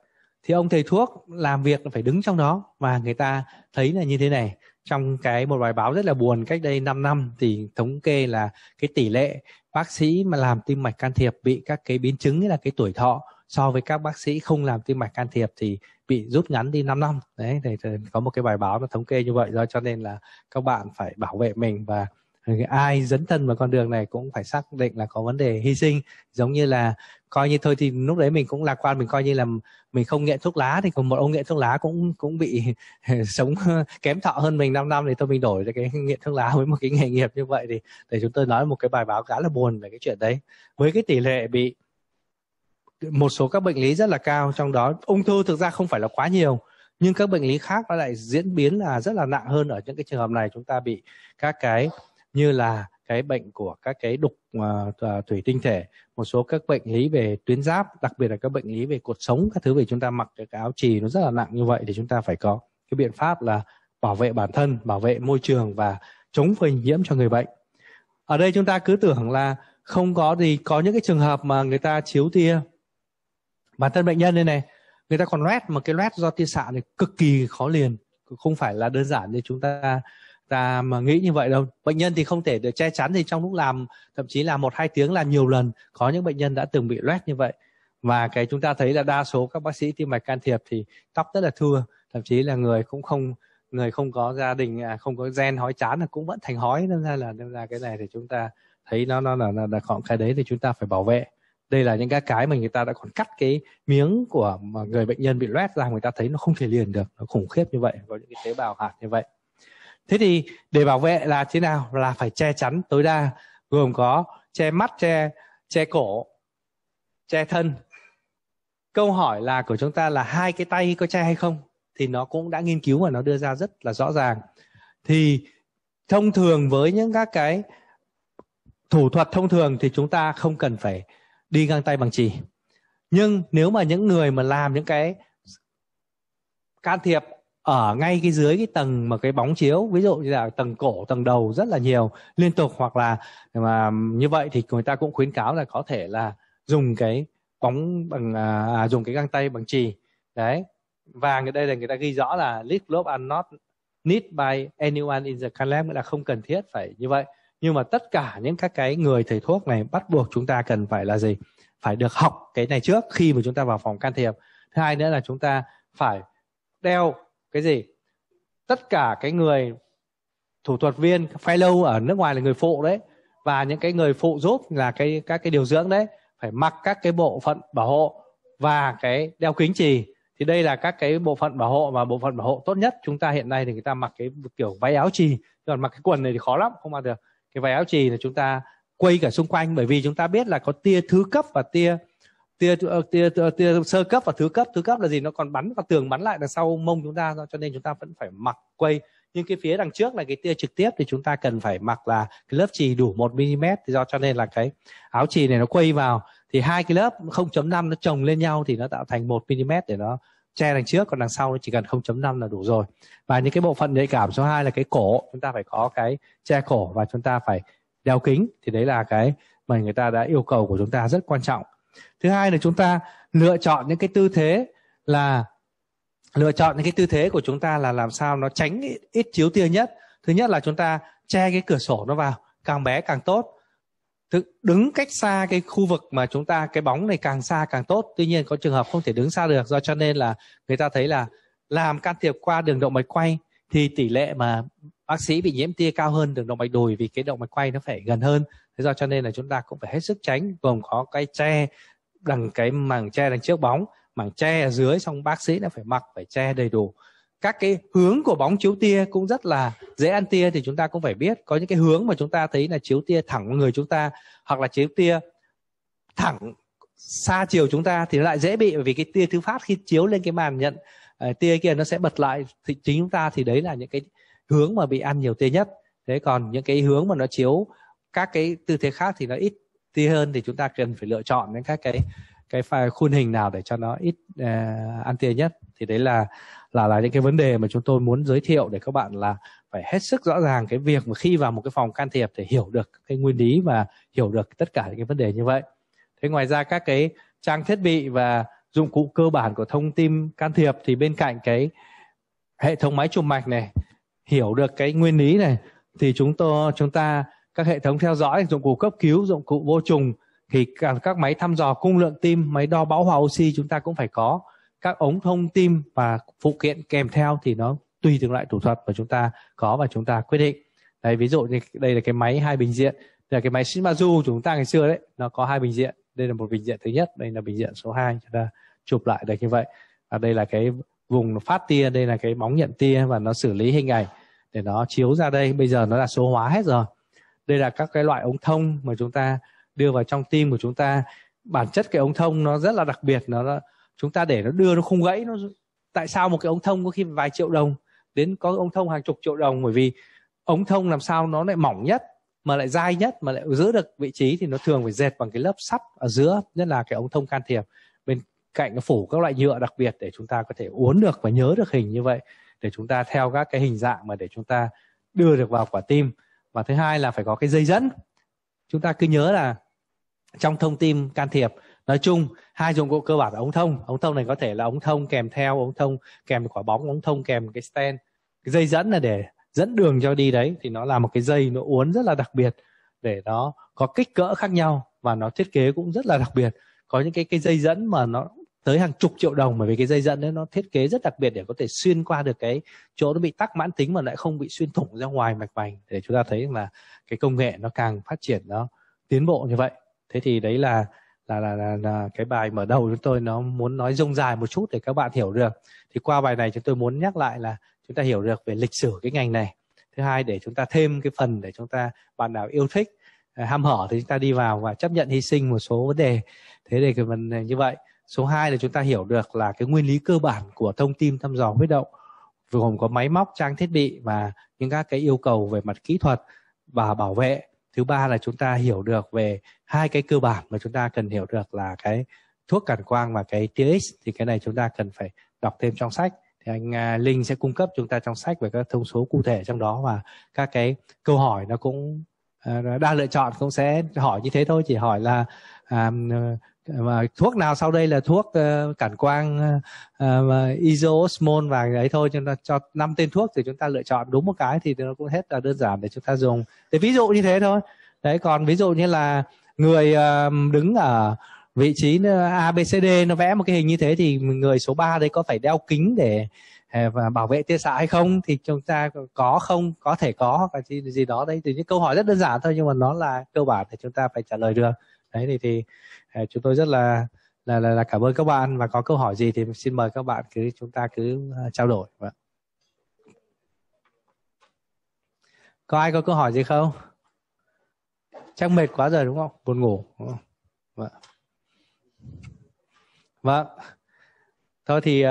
[SPEAKER 1] thì ông thầy thuốc làm việc phải đứng trong đó và người ta thấy là như thế này trong cái một bài báo rất là buồn cách đây 5 năm thì thống kê là cái tỷ lệ bác sĩ mà làm tim mạch can thiệp bị các cái biến chứng là cái tuổi thọ so với các bác sĩ không làm tim mạch can thiệp thì bị rút ngắn đi 5 năm đấy thì, thì có một cái bài báo nó thống kê như vậy do cho nên là các bạn phải bảo vệ mình và ai dấn thân vào con đường này cũng phải xác định là có vấn đề hy sinh giống như là coi như thôi thì lúc đấy mình cũng lạc quan mình coi như là mình không nghiện thuốc lá thì còn một ông nghiện thuốc lá cũng cũng bị sống kém thọ hơn mình 5 năm thì thôi mình đổi cái nghiện thuốc lá với một cái nghề nghiệp như vậy thì để chúng tôi nói một cái bài báo khá là buồn về cái chuyện đấy với cái tỷ lệ bị một số các bệnh lý rất là cao trong đó ung thư thực ra không phải là quá nhiều nhưng các bệnh lý khác nó lại diễn biến là rất là nặng hơn ở những cái trường hợp này chúng ta bị các cái như là cái bệnh của các cái đục uh, thủy tinh thể một số các bệnh lý về tuyến giáp đặc biệt là các bệnh lý về cột sống các thứ về chúng ta mặc cái áo trì nó rất là nặng như vậy thì chúng ta phải có cái biện pháp là bảo vệ bản thân bảo vệ môi trường và chống phơi nhiễm cho người bệnh ở đây chúng ta cứ tưởng là không có gì có những cái trường hợp mà người ta chiếu tia bản thân bệnh nhân đây này người ta còn loét mà cái loét do tia xạ này cực kỳ khó liền không phải là đơn giản như chúng ta ta mà nghĩ như vậy đâu bệnh nhân thì không thể được che chắn thì trong lúc làm thậm chí là một hai tiếng làm nhiều lần có những bệnh nhân đã từng bị loét như vậy và cái chúng ta thấy là đa số các bác sĩ tim mạch can thiệp thì tóc rất là thưa thậm chí là người cũng không người không có gia đình à, không có gen hói chán là cũng vẫn thành hói nên ra là nên ra cái này thì chúng ta thấy nó nó là là, là cái đấy thì chúng ta phải bảo vệ đây là những cái cái mà người ta đã còn cắt cái miếng của người bệnh nhân bị loét ra người ta thấy nó không thể liền được nó khủng khiếp như vậy có những cái tế bào hạt như vậy thế thì để bảo vệ là thế nào là phải che chắn tối đa gồm có che mắt che che cổ che thân câu hỏi là của chúng ta là hai cái tay có che hay không thì nó cũng đã nghiên cứu và nó đưa ra rất là rõ ràng thì thông thường với những các cái thủ thuật thông thường thì chúng ta không cần phải đi găng tay bằng chỉ nhưng nếu mà những người mà làm những cái can thiệp ở ngay cái dưới cái tầng mà cái bóng chiếu ví dụ như là tầng cổ tầng đầu rất là nhiều liên tục hoặc là mà như vậy thì người ta cũng khuyến cáo là có thể là dùng cái bóng bằng à, à dùng cái găng tay bằng chì đấy và người đây là người ta ghi rõ là lip globe are not need by anyone in the lab là không cần thiết phải như vậy nhưng mà tất cả những các cái người thầy thuốc này bắt buộc chúng ta cần phải là gì phải được học cái này trước khi mà chúng ta vào phòng can thiệp thứ hai nữa là chúng ta phải đeo cái gì tất cả cái người thủ thuật viên fellow ở nước ngoài là người phụ đấy và những cái người phụ giúp là cái các cái điều dưỡng đấy phải mặc các cái bộ phận bảo hộ và cái đeo kính trì thì đây là các cái bộ phận bảo hộ và bộ phận bảo hộ tốt nhất chúng ta hiện nay thì người ta mặc cái kiểu váy áo trì còn mặc cái quần này thì khó lắm không mặc được cái vải áo trì là chúng ta quay cả xung quanh bởi vì chúng ta biết là có tia thứ cấp và tia tia tia, tia, tia, tia sơ cấp và thứ cấp thứ cấp là gì nó còn bắn vào tường bắn lại đằng sau mông chúng ta cho nên chúng ta vẫn phải mặc quay nhưng cái phía đằng trước là cái tia trực tiếp thì chúng ta cần phải mặc là cái lớp trì đủ 1 mm thì do cho nên là cái áo trì này nó quay vào thì hai cái lớp 0.5 nó chồng lên nhau thì nó tạo thành 1 mm để nó che đằng trước còn đằng sau nó chỉ cần 0.5 là đủ rồi và những cái bộ phận nhạy cảm số 2 là cái cổ chúng ta phải có cái che cổ và chúng ta phải đeo kính thì đấy là cái mà người ta đã yêu cầu của chúng ta rất quan trọng thứ hai là chúng ta lựa chọn những cái tư thế là lựa chọn những cái tư thế của chúng ta là làm sao nó tránh ít chiếu tia nhất thứ nhất là chúng ta che cái cửa sổ nó vào càng bé càng tốt thức đứng cách xa cái khu vực mà chúng ta cái bóng này càng xa càng tốt tuy nhiên có trường hợp không thể đứng xa được do cho nên là người ta thấy là làm can thiệp qua đường động mạch quay thì tỷ lệ mà bác sĩ bị nhiễm tia cao hơn đường động mạch đùi vì cái động mạch quay nó phải gần hơn thế do cho nên là chúng ta cũng phải hết sức tránh gồm có cái che đằng cái màng che đằng trước bóng màng che ở dưới xong bác sĩ đã phải mặc phải che đầy đủ các cái hướng của bóng chiếu tia cũng rất là dễ ăn tia thì chúng ta cũng phải biết có những cái hướng mà chúng ta thấy là chiếu tia thẳng người chúng ta hoặc là chiếu tia thẳng xa chiều chúng ta thì nó lại dễ bị vì cái tia thứ phát khi chiếu lên cái màn nhận uh, tia kia nó sẽ bật lại thì chính chúng ta thì đấy là những cái hướng mà bị ăn nhiều tia nhất thế còn những cái hướng mà nó chiếu các cái tư thế khác thì nó ít tia hơn thì chúng ta cần phải lựa chọn những các cái cái file khuôn hình nào để cho nó ít uh, ăn tiền nhất thì đấy là là là những cái vấn đề mà chúng tôi muốn giới thiệu để các bạn là phải hết sức rõ ràng cái việc mà khi vào một cái phòng can thiệp để hiểu được cái nguyên lý và hiểu được tất cả những cái vấn đề như vậy thế ngoài ra các cái trang thiết bị và dụng cụ cơ bản của thông tin can thiệp thì bên cạnh cái hệ thống máy chụp mạch này hiểu được cái nguyên lý này thì chúng tôi chúng ta các hệ thống theo dõi dụng cụ cấp cứu dụng cụ vô trùng thì các máy thăm dò cung lượng tim, máy đo bão hòa oxy chúng ta cũng phải có. Các ống thông tim và phụ kiện kèm theo thì nó tùy từng loại thủ thuật mà chúng ta có và chúng ta quyết định. Đây ví dụ như đây là cái máy hai bình diện, đây là cái máy Shimazu chúng ta ngày xưa đấy, nó có hai bình diện. Đây là một bình diện thứ nhất, đây là bình diện số 2 chúng ta chụp lại được như vậy. Và đây là cái vùng phát tia, đây là cái bóng nhận tia và nó xử lý hình ảnh để nó chiếu ra đây. Bây giờ nó là số hóa hết rồi. Đây là các cái loại ống thông mà chúng ta đưa vào trong tim của chúng ta bản chất cái ống thông nó rất là đặc biệt nó chúng ta để nó đưa nó không gãy nó tại sao một cái ống thông có khi vài triệu đồng đến có ống thông hàng chục triệu đồng bởi vì ống thông làm sao nó lại mỏng nhất mà lại dai nhất mà lại giữ được vị trí thì nó thường phải dệt bằng cái lớp sắt ở giữa nhất là cái ống thông can thiệp bên cạnh nó phủ các loại nhựa đặc biệt để chúng ta có thể uốn được và nhớ được hình như vậy để chúng ta theo các cái hình dạng mà để chúng ta đưa được vào quả tim và thứ hai là phải có cái dây dẫn chúng ta cứ nhớ là trong thông tim can thiệp nói chung hai dụng cụ cơ bản là ống thông ống thông này có thể là ống thông kèm theo ống thông kèm quả bóng ống thông kèm cái stent cái dây dẫn là để dẫn đường cho đi đấy thì nó là một cái dây nó uốn rất là đặc biệt để nó có kích cỡ khác nhau và nó thiết kế cũng rất là đặc biệt có những cái cái dây dẫn mà nó tới hàng chục triệu đồng bởi vì cái dây dẫn đấy nó thiết kế rất đặc biệt để có thể xuyên qua được cái chỗ nó bị tắc mãn tính mà lại không bị xuyên thủng ra ngoài mạch vành để chúng ta thấy là cái công nghệ nó càng phát triển nó tiến bộ như vậy thế thì đấy là là, là là là cái bài mở đầu chúng tôi nó muốn nói rông dài một chút để các bạn hiểu được thì qua bài này chúng tôi muốn nhắc lại là chúng ta hiểu được về lịch sử cái ngành này thứ hai để chúng ta thêm cái phần để chúng ta bạn nào yêu thích à, ham hở thì chúng ta đi vào và chấp nhận hy sinh một số vấn đề thế để cái phần như vậy số 2 là chúng ta hiểu được là cái nguyên lý cơ bản của thông tin thăm dò huyết động gồm có máy móc trang thiết bị và những các cái yêu cầu về mặt kỹ thuật và bảo vệ thứ ba là chúng ta hiểu được về hai cái cơ bản mà chúng ta cần hiểu được là cái thuốc cản quang và cái TX thì cái này chúng ta cần phải đọc thêm trong sách thì anh à, Linh sẽ cung cấp chúng ta trong sách về các thông số cụ thể trong đó và các cái câu hỏi nó cũng à, đa lựa chọn cũng sẽ hỏi như thế thôi chỉ hỏi là um, mà thuốc nào sau đây là thuốc uh, cản quang uh, isoosmol và ấy thôi cho ta cho năm tên thuốc thì chúng ta lựa chọn đúng một cái thì nó cũng hết là đơn giản để chúng ta dùng thì ví dụ như thế thôi đấy còn ví dụ như là người uh, đứng ở vị trí ABCD nó vẽ một cái hình như thế thì người số 3 đấy có phải đeo kính để và bảo vệ tia xạ hay không thì chúng ta có không có thể có hoặc là gì, gì đó đấy thì những câu hỏi rất đơn giản thôi nhưng mà nó là cơ bản để chúng ta phải trả lời được đấy thì thì à, chúng tôi rất là là, là là cảm ơn các bạn và có câu hỏi gì thì xin mời các bạn cứ chúng ta cứ à, trao đổi vậy. Vâng có ai có câu hỏi gì không chắc mệt quá rồi đúng không buồn ngủ đúng không? vâng vâng thôi thì uh,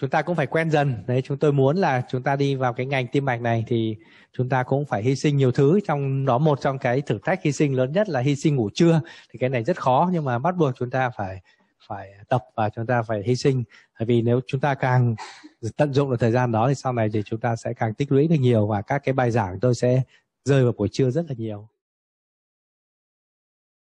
[SPEAKER 1] chúng ta cũng phải quen dần đấy chúng tôi muốn là chúng ta đi vào cái ngành tim mạch này thì chúng ta cũng phải hy sinh nhiều thứ trong đó một trong cái thử thách hy sinh lớn nhất là hy sinh ngủ trưa thì cái này rất khó nhưng mà bắt buộc chúng ta phải phải tập và chúng ta phải hy sinh bởi vì nếu chúng ta càng tận dụng được thời gian đó thì sau này thì chúng ta sẽ càng tích lũy được nhiều và các cái bài giảng tôi sẽ rơi vào buổi trưa rất là nhiều